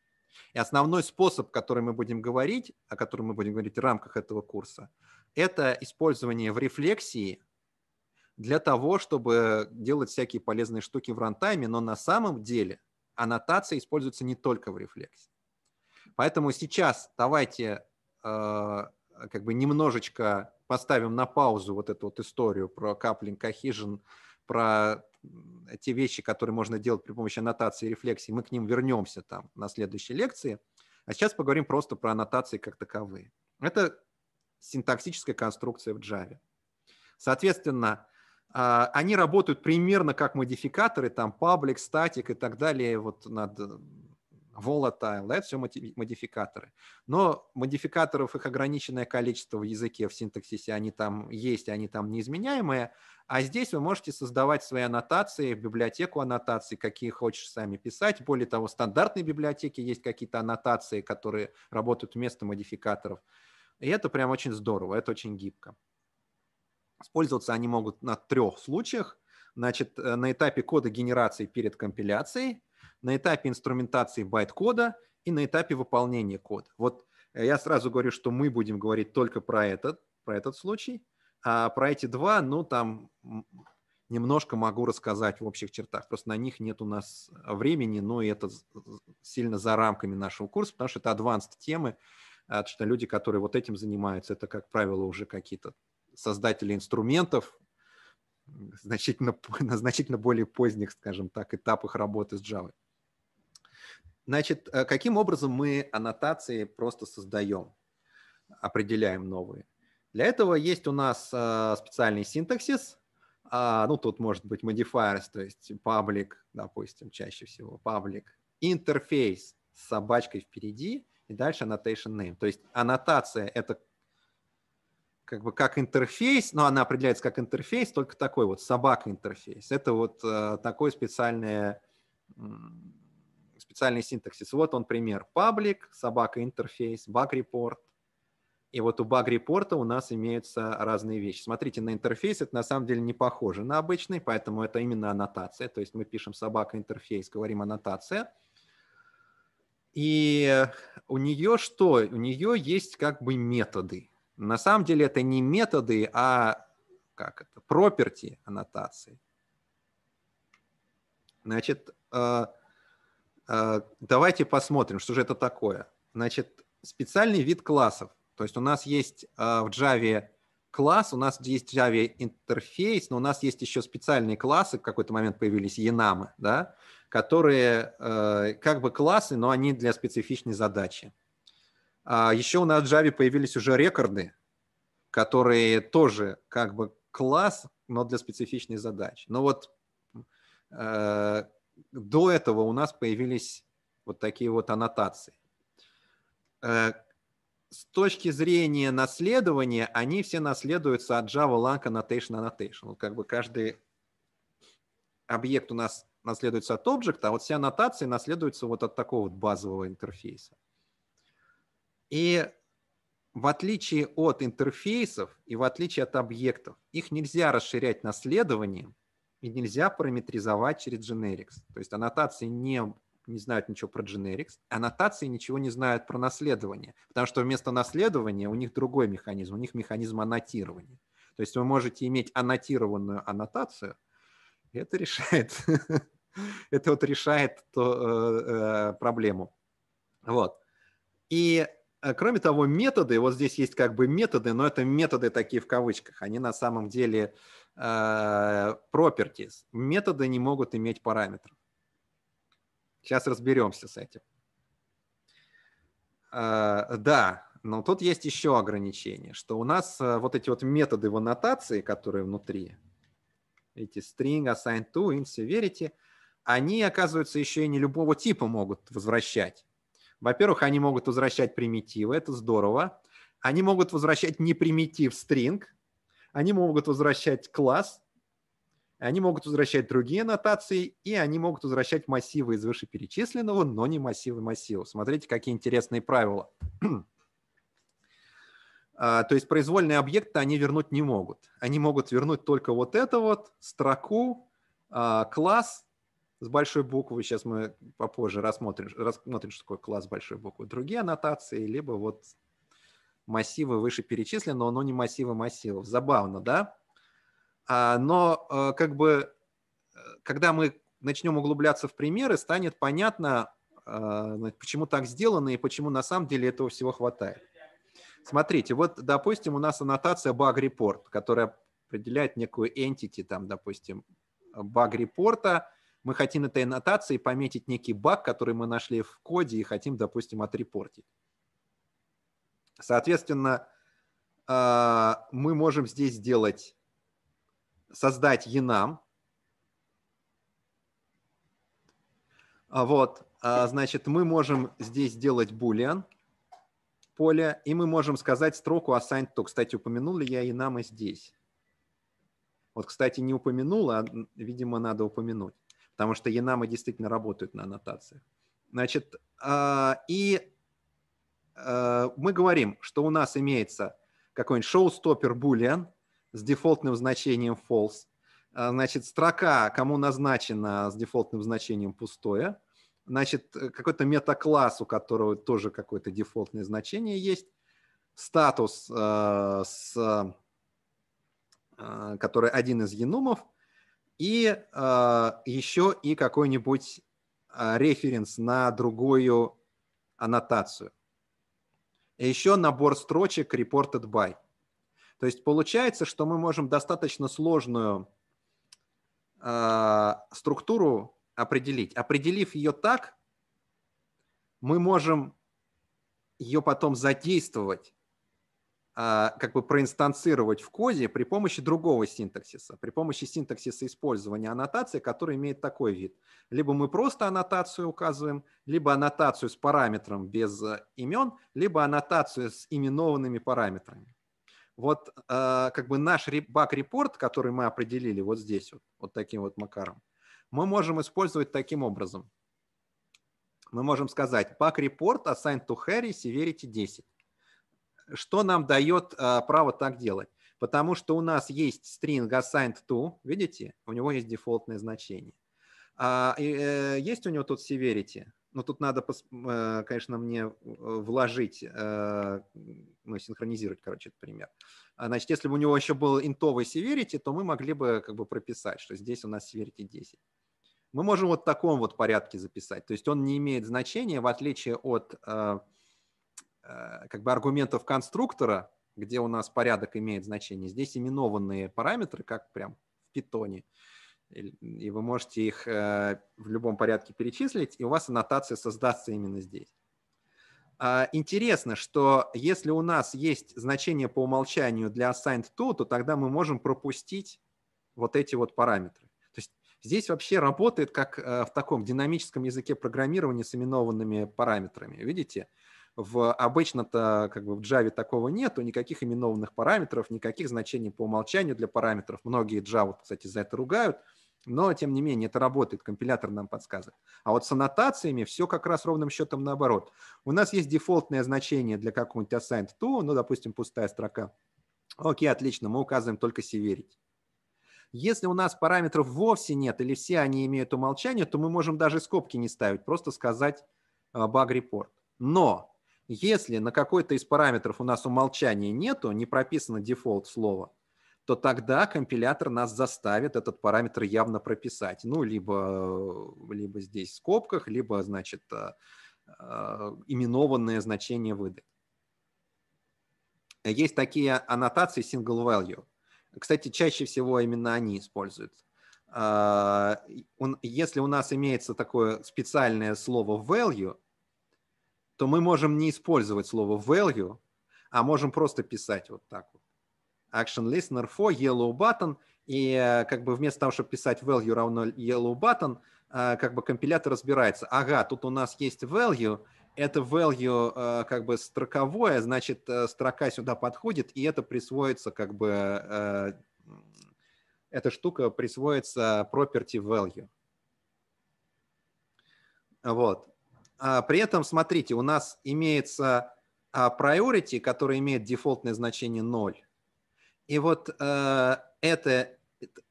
И основной способ, который мы будем говорить, о котором мы будем говорить в рамках этого курса, это использование в рефлексии для того, чтобы делать всякие полезные штуки в рантайме, но на самом деле аннотация используется не только в рефлексии. Поэтому сейчас давайте а, а, как бы немножечко поставим на паузу вот эту вот историю про каплинг, cohesion, про те вещи, которые можно делать при помощи аннотации и рефлексии, мы к ним вернемся там на следующей лекции. А сейчас поговорим просто про аннотации как таковые. Это синтаксическая конструкция в Java. Соответственно, а, они работают примерно как модификаторы, там public, static и так далее, вот над volatile, да, все модификаторы. Но модификаторов их ограниченное количество в языке, в синтаксисе, они там есть, они там неизменяемые, а здесь вы можете создавать свои аннотации, библиотеку аннотаций, какие хочешь сами писать. Более того, в стандартной библиотеке есть какие-то аннотации, которые работают вместо модификаторов. И это прям очень здорово, это очень гибко. Использоваться они могут на трех случаях. Значит, э, на этапе кода генерации перед компиляцией, на этапе инструментации байт-кода и на этапе выполнения кода. Вот э, я сразу говорю, что мы будем говорить только про этот, про этот случай, а про эти два, ну, там немножко могу рассказать в общих чертах. Просто на них нет у нас времени, но и это сильно за рамками нашего курса, потому что это advanced темы, а, потому что люди, которые вот этим занимаются, это, как правило, уже какие-то создатели инструментов, значительно, на значительно более поздних, скажем так, этапах работы с Java. Значит, э, каким образом мы аннотации просто создаем, определяем новые? Для этого есть у нас э, специальный синтаксис, а, ну тут может быть modifiers, то есть public, допустим, чаще всего public, интерфейс с собачкой впереди и дальше annotation name. То есть аннотация — это как бы как интерфейс, но она определяется как интерфейс, только такой вот собака-интерфейс. Это вот э, такое специальное специальный синтаксис. Вот он пример. Public, собака интерфейс, bug report. И вот у bug репорта у нас имеются разные вещи. Смотрите, на интерфейс это на самом деле не похоже на обычный, поэтому это именно аннотация. То есть мы пишем собака интерфейс, говорим аннотация. И у нее что? У нее есть как бы методы. На самом деле это не методы, а как это, property аннотации. Значит, э, а, давайте посмотрим, что же это такое. Значит, специальный вид классов. То есть у нас есть а, в Java класс, у нас есть Java интерфейс, но у нас есть еще специальные классы, в какой-то момент появились енамы, да, которые э, как бы классы, но они для специфичной задачи. А, еще у нас в Java появились уже рекорды, которые тоже как бы класс, но для специфичной задачи. Но ну вот э, до этого у нас появились вот такие вот аннотации. Э, с точки зрения наследования, они все наследуются от Java Lang Annotation Annotation. Вот как бы каждый объект у нас наследуется от Object, а вот все аннотации наследуются вот от такого вот базового интерфейса. И в отличие от интерфейсов и в отличие от объектов, их нельзя расширять наследованием, и нельзя параметризовать через generics. То есть аннотации не, не знают ничего про generics, аннотации ничего не знают про наследование, потому что вместо наследования у них другой механизм, у них механизм аннотирования. То есть вы можете иметь аннотированную аннотацию, и это решает, это вот решает то, э, э проблему. Вот. И э, кроме того, методы, вот здесь есть как бы методы, но это методы такие в кавычках, они на самом деле Э, properties. Методы не могут иметь параметров. Сейчас разберемся с этим. Э, да, но тут есть еще ограничение, что у нас э, вот эти вот методы в аннотации, которые внутри, эти string, assign to, in severity, они, оказывается, еще и не любого типа могут возвращать. Во-первых, они могут возвращать примитивы, это здорово. Они могут возвращать не примитив string, они могут возвращать класс, они могут возвращать другие аннотации, и они могут возвращать массивы из вышеперечисленного, но не массивы массивов. Смотрите, какие интересные правила. А, то есть произвольные объекты они вернуть не могут. Они могут вернуть только вот это вот, строку, а, класс с большой буквы. Сейчас мы попозже рассмотрим, рассмотрим что такое класс с большой буквы. Другие аннотации, либо вот массивы выше перечислено, но не массивы массивов. Забавно, да? А, но э, как бы, э, когда мы начнем углубляться в примеры, станет понятно, э, почему так сделано и почему на самом деле этого всего хватает. Смотрите, вот, допустим, у нас аннотация баг-репорт, которая определяет некую entity, там, допустим, баг-репорта. Мы хотим этой аннотации пометить некий баг, который мы нашли в коде и хотим, допустим, отрепортить. Соответственно, э, мы можем здесь сделать, создать enum. А, вот, а, значит, мы можем здесь сделать boolean поле, и мы можем сказать строку assign to. Кстати, упомянул ли я enum и здесь? Вот, кстати, не упомянул, а, видимо, надо упомянуть, потому что enum действительно работают на аннотациях. Значит, а, и Э, мы говорим, что у нас имеется какой-нибудь шоу-стоппер boolean с дефолтным значением false, э, значит, строка, кому назначена с дефолтным значением пустое, значит, э, какой-то метакласс, у которого тоже какое-то дефолтное значение есть, статус, э, с, э, который один из енумов, и э, еще и какой-нибудь референс на другую аннотацию. И еще набор строчек reported by. То есть получается, что мы можем достаточно сложную э, структуру определить. Определив ее так, мы можем ее потом задействовать а, как бы проинстанцировать в коде при помощи другого синтаксиса, при помощи синтаксиса использования аннотации, который имеет такой вид. Либо мы просто аннотацию указываем, либо аннотацию с параметром без э, имен, либо аннотацию с именованными параметрами. Вот а, как бы наш баг-репорт, который мы определили вот здесь, вот, вот таким вот макаром, мы можем использовать таким образом. Мы можем сказать баг-репорт assigned to Harry severity 10 что нам дает а, право так делать? Потому что у нас есть string assigned to, видите, у него есть дефолтное значение. А, и, э, есть у него тут severity? но ну, тут надо, э, конечно, мне э, вложить, э, ну, синхронизировать, короче, этот пример. А, значит, если бы у него еще был интовый severity, то мы могли бы как бы прописать, что здесь у нас severity 10. Мы можем вот в таком вот порядке записать. То есть он не имеет значения, в отличие от... Э, как бы аргументов конструктора, где у нас порядок имеет значение, здесь именованные параметры, как прям в питоне. И вы можете их э, в любом порядке перечислить, и у вас аннотация создастся именно здесь. А, интересно, что если у нас есть значение по умолчанию для assigned to, то тогда мы можем пропустить вот эти вот параметры. То есть здесь вообще работает как э, в таком динамическом языке программирования с именованными параметрами. Видите, в, обычно-то как бы в Java такого нету, никаких именованных параметров, никаких значений по умолчанию для параметров. Многие Java, кстати, за это ругают, но тем не менее это работает, компилятор нам подсказывает. А вот с аннотациями все как раз ровным счетом наоборот. У нас есть дефолтное значение для какого-нибудь assigned to, ну, допустим, пустая строка. Окей, отлично, мы указываем только северить. Если у нас параметров вовсе нет или все они имеют умолчание, то мы можем даже скобки не ставить, просто сказать э, bug report. Но если на какой-то из параметров у нас умолчания нету, не прописано дефолт слова, то тогда компилятор нас заставит этот параметр явно прописать. Ну, либо, либо здесь в скобках, либо, значит, э, э, именованное значение выдать. Есть такие аннотации single value. Кстати, чаще всего именно они используются. Э, если у нас имеется такое специальное слово value, то мы можем не использовать слово value, а можем просто писать вот так вот. Action listener for yellow button. И э, как бы вместо того, чтобы писать value равно yellow button, э, как бы компилятор разбирается. Ага, тут у нас есть value, это value э, как бы строковое, значит, строка сюда подходит, и это присвоится как бы, эта штука присвоится property value. Вот. А, при этом, смотрите, у нас имеется а, priority, который имеет дефолтное значение 0. И вот э, это,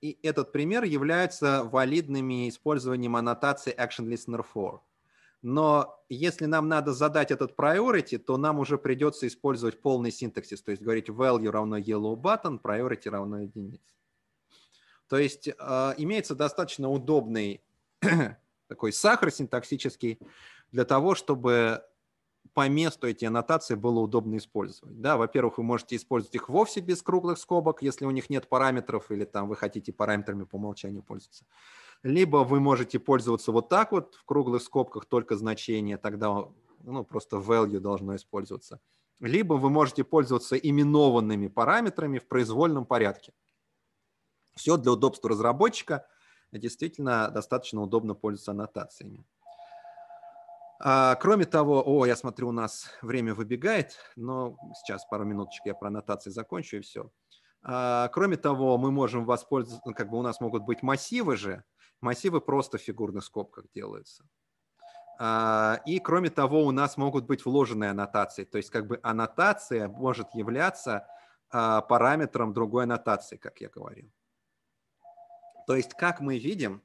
этот пример является валидными использованием аннотации action listener for. Но если нам надо задать этот priority, то нам уже придется использовать полный синтаксис, то есть говорить value равно yellow button, priority равно единице. То есть э, имеется достаточно удобный такой сахар синтаксический, для того, чтобы по месту эти аннотации было удобно использовать. Да, во-первых, вы можете использовать их вовсе без круглых скобок, если у них нет параметров или там вы хотите параметрами по умолчанию пользоваться. Либо вы можете пользоваться вот так вот, в круглых скобках только значение, тогда ну, просто value должно использоваться. Либо вы можете пользоваться именованными параметрами в произвольном порядке. Все для удобства разработчика а действительно достаточно удобно пользоваться аннотациями. А, кроме того, о, я смотрю, у нас время выбегает, но сейчас пару минуточек я про аннотации закончу и все. А, кроме того, мы можем воспользоваться, ну, как бы у нас могут быть массивы же, массивы просто в фигурных скобках делаются. А, и кроме того, у нас могут быть вложенные аннотации, то есть как бы аннотация может являться параметром другой аннотации, как я говорил. То есть как мы видим,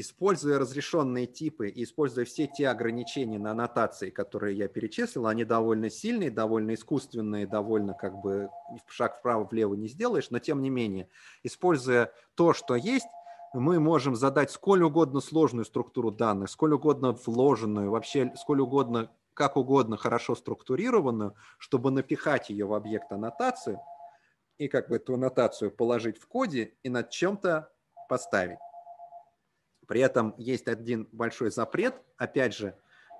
используя разрешенные типы и используя все те ограничения на аннотации, которые я перечислил, они довольно сильные, довольно искусственные, довольно как бы шаг вправо-влево не сделаешь, но тем не менее, используя то, что есть, мы можем задать сколь угодно сложную структуру данных, сколь угодно вложенную, вообще сколь угодно, как угодно хорошо структурированную, чтобы напихать ее в объект аннотации и как бы эту аннотацию положить в коде и над чем-то поставить. При этом есть один большой запрет, опять же,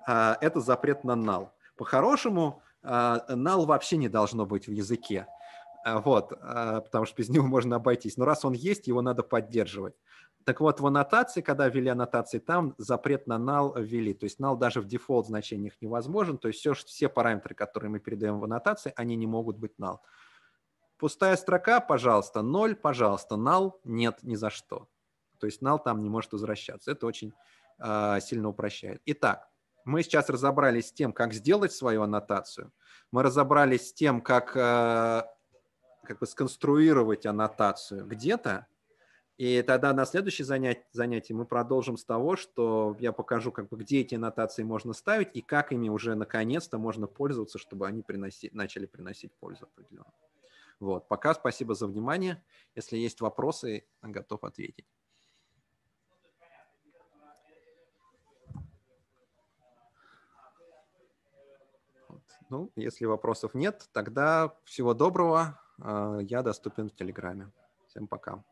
а, это запрет на нал. По-хорошему, а, нал вообще не должно быть в языке, а, вот, потому что без него можно обойтись. Но раз он есть, его надо поддерживать. Так вот, в аннотации, когда ввели аннотации, там запрет на null ввели. То есть null даже в дефолт значениях невозможен. То есть все, все параметры, которые мы передаем в аннотации, они не могут быть null. Пустая строка, пожалуйста, ноль, пожалуйста, null, нет ни за что. То есть null там не может возвращаться. Это очень а, сильно упрощает. Итак, мы сейчас разобрались с тем, как сделать свою аннотацию. Мы разобрались с тем, как, а, как бы сконструировать аннотацию где-то. И тогда на следующее занятие, занятие мы продолжим с того, что я покажу, как бы, где эти аннотации можно ставить и как ими уже наконец-то можно пользоваться, чтобы они приносить, начали приносить пользу определенно. Вот. Пока спасибо за внимание. Если есть вопросы, готов ответить. Ну, если вопросов нет, тогда всего доброго. А, я доступен в Телеграме. Всем пока.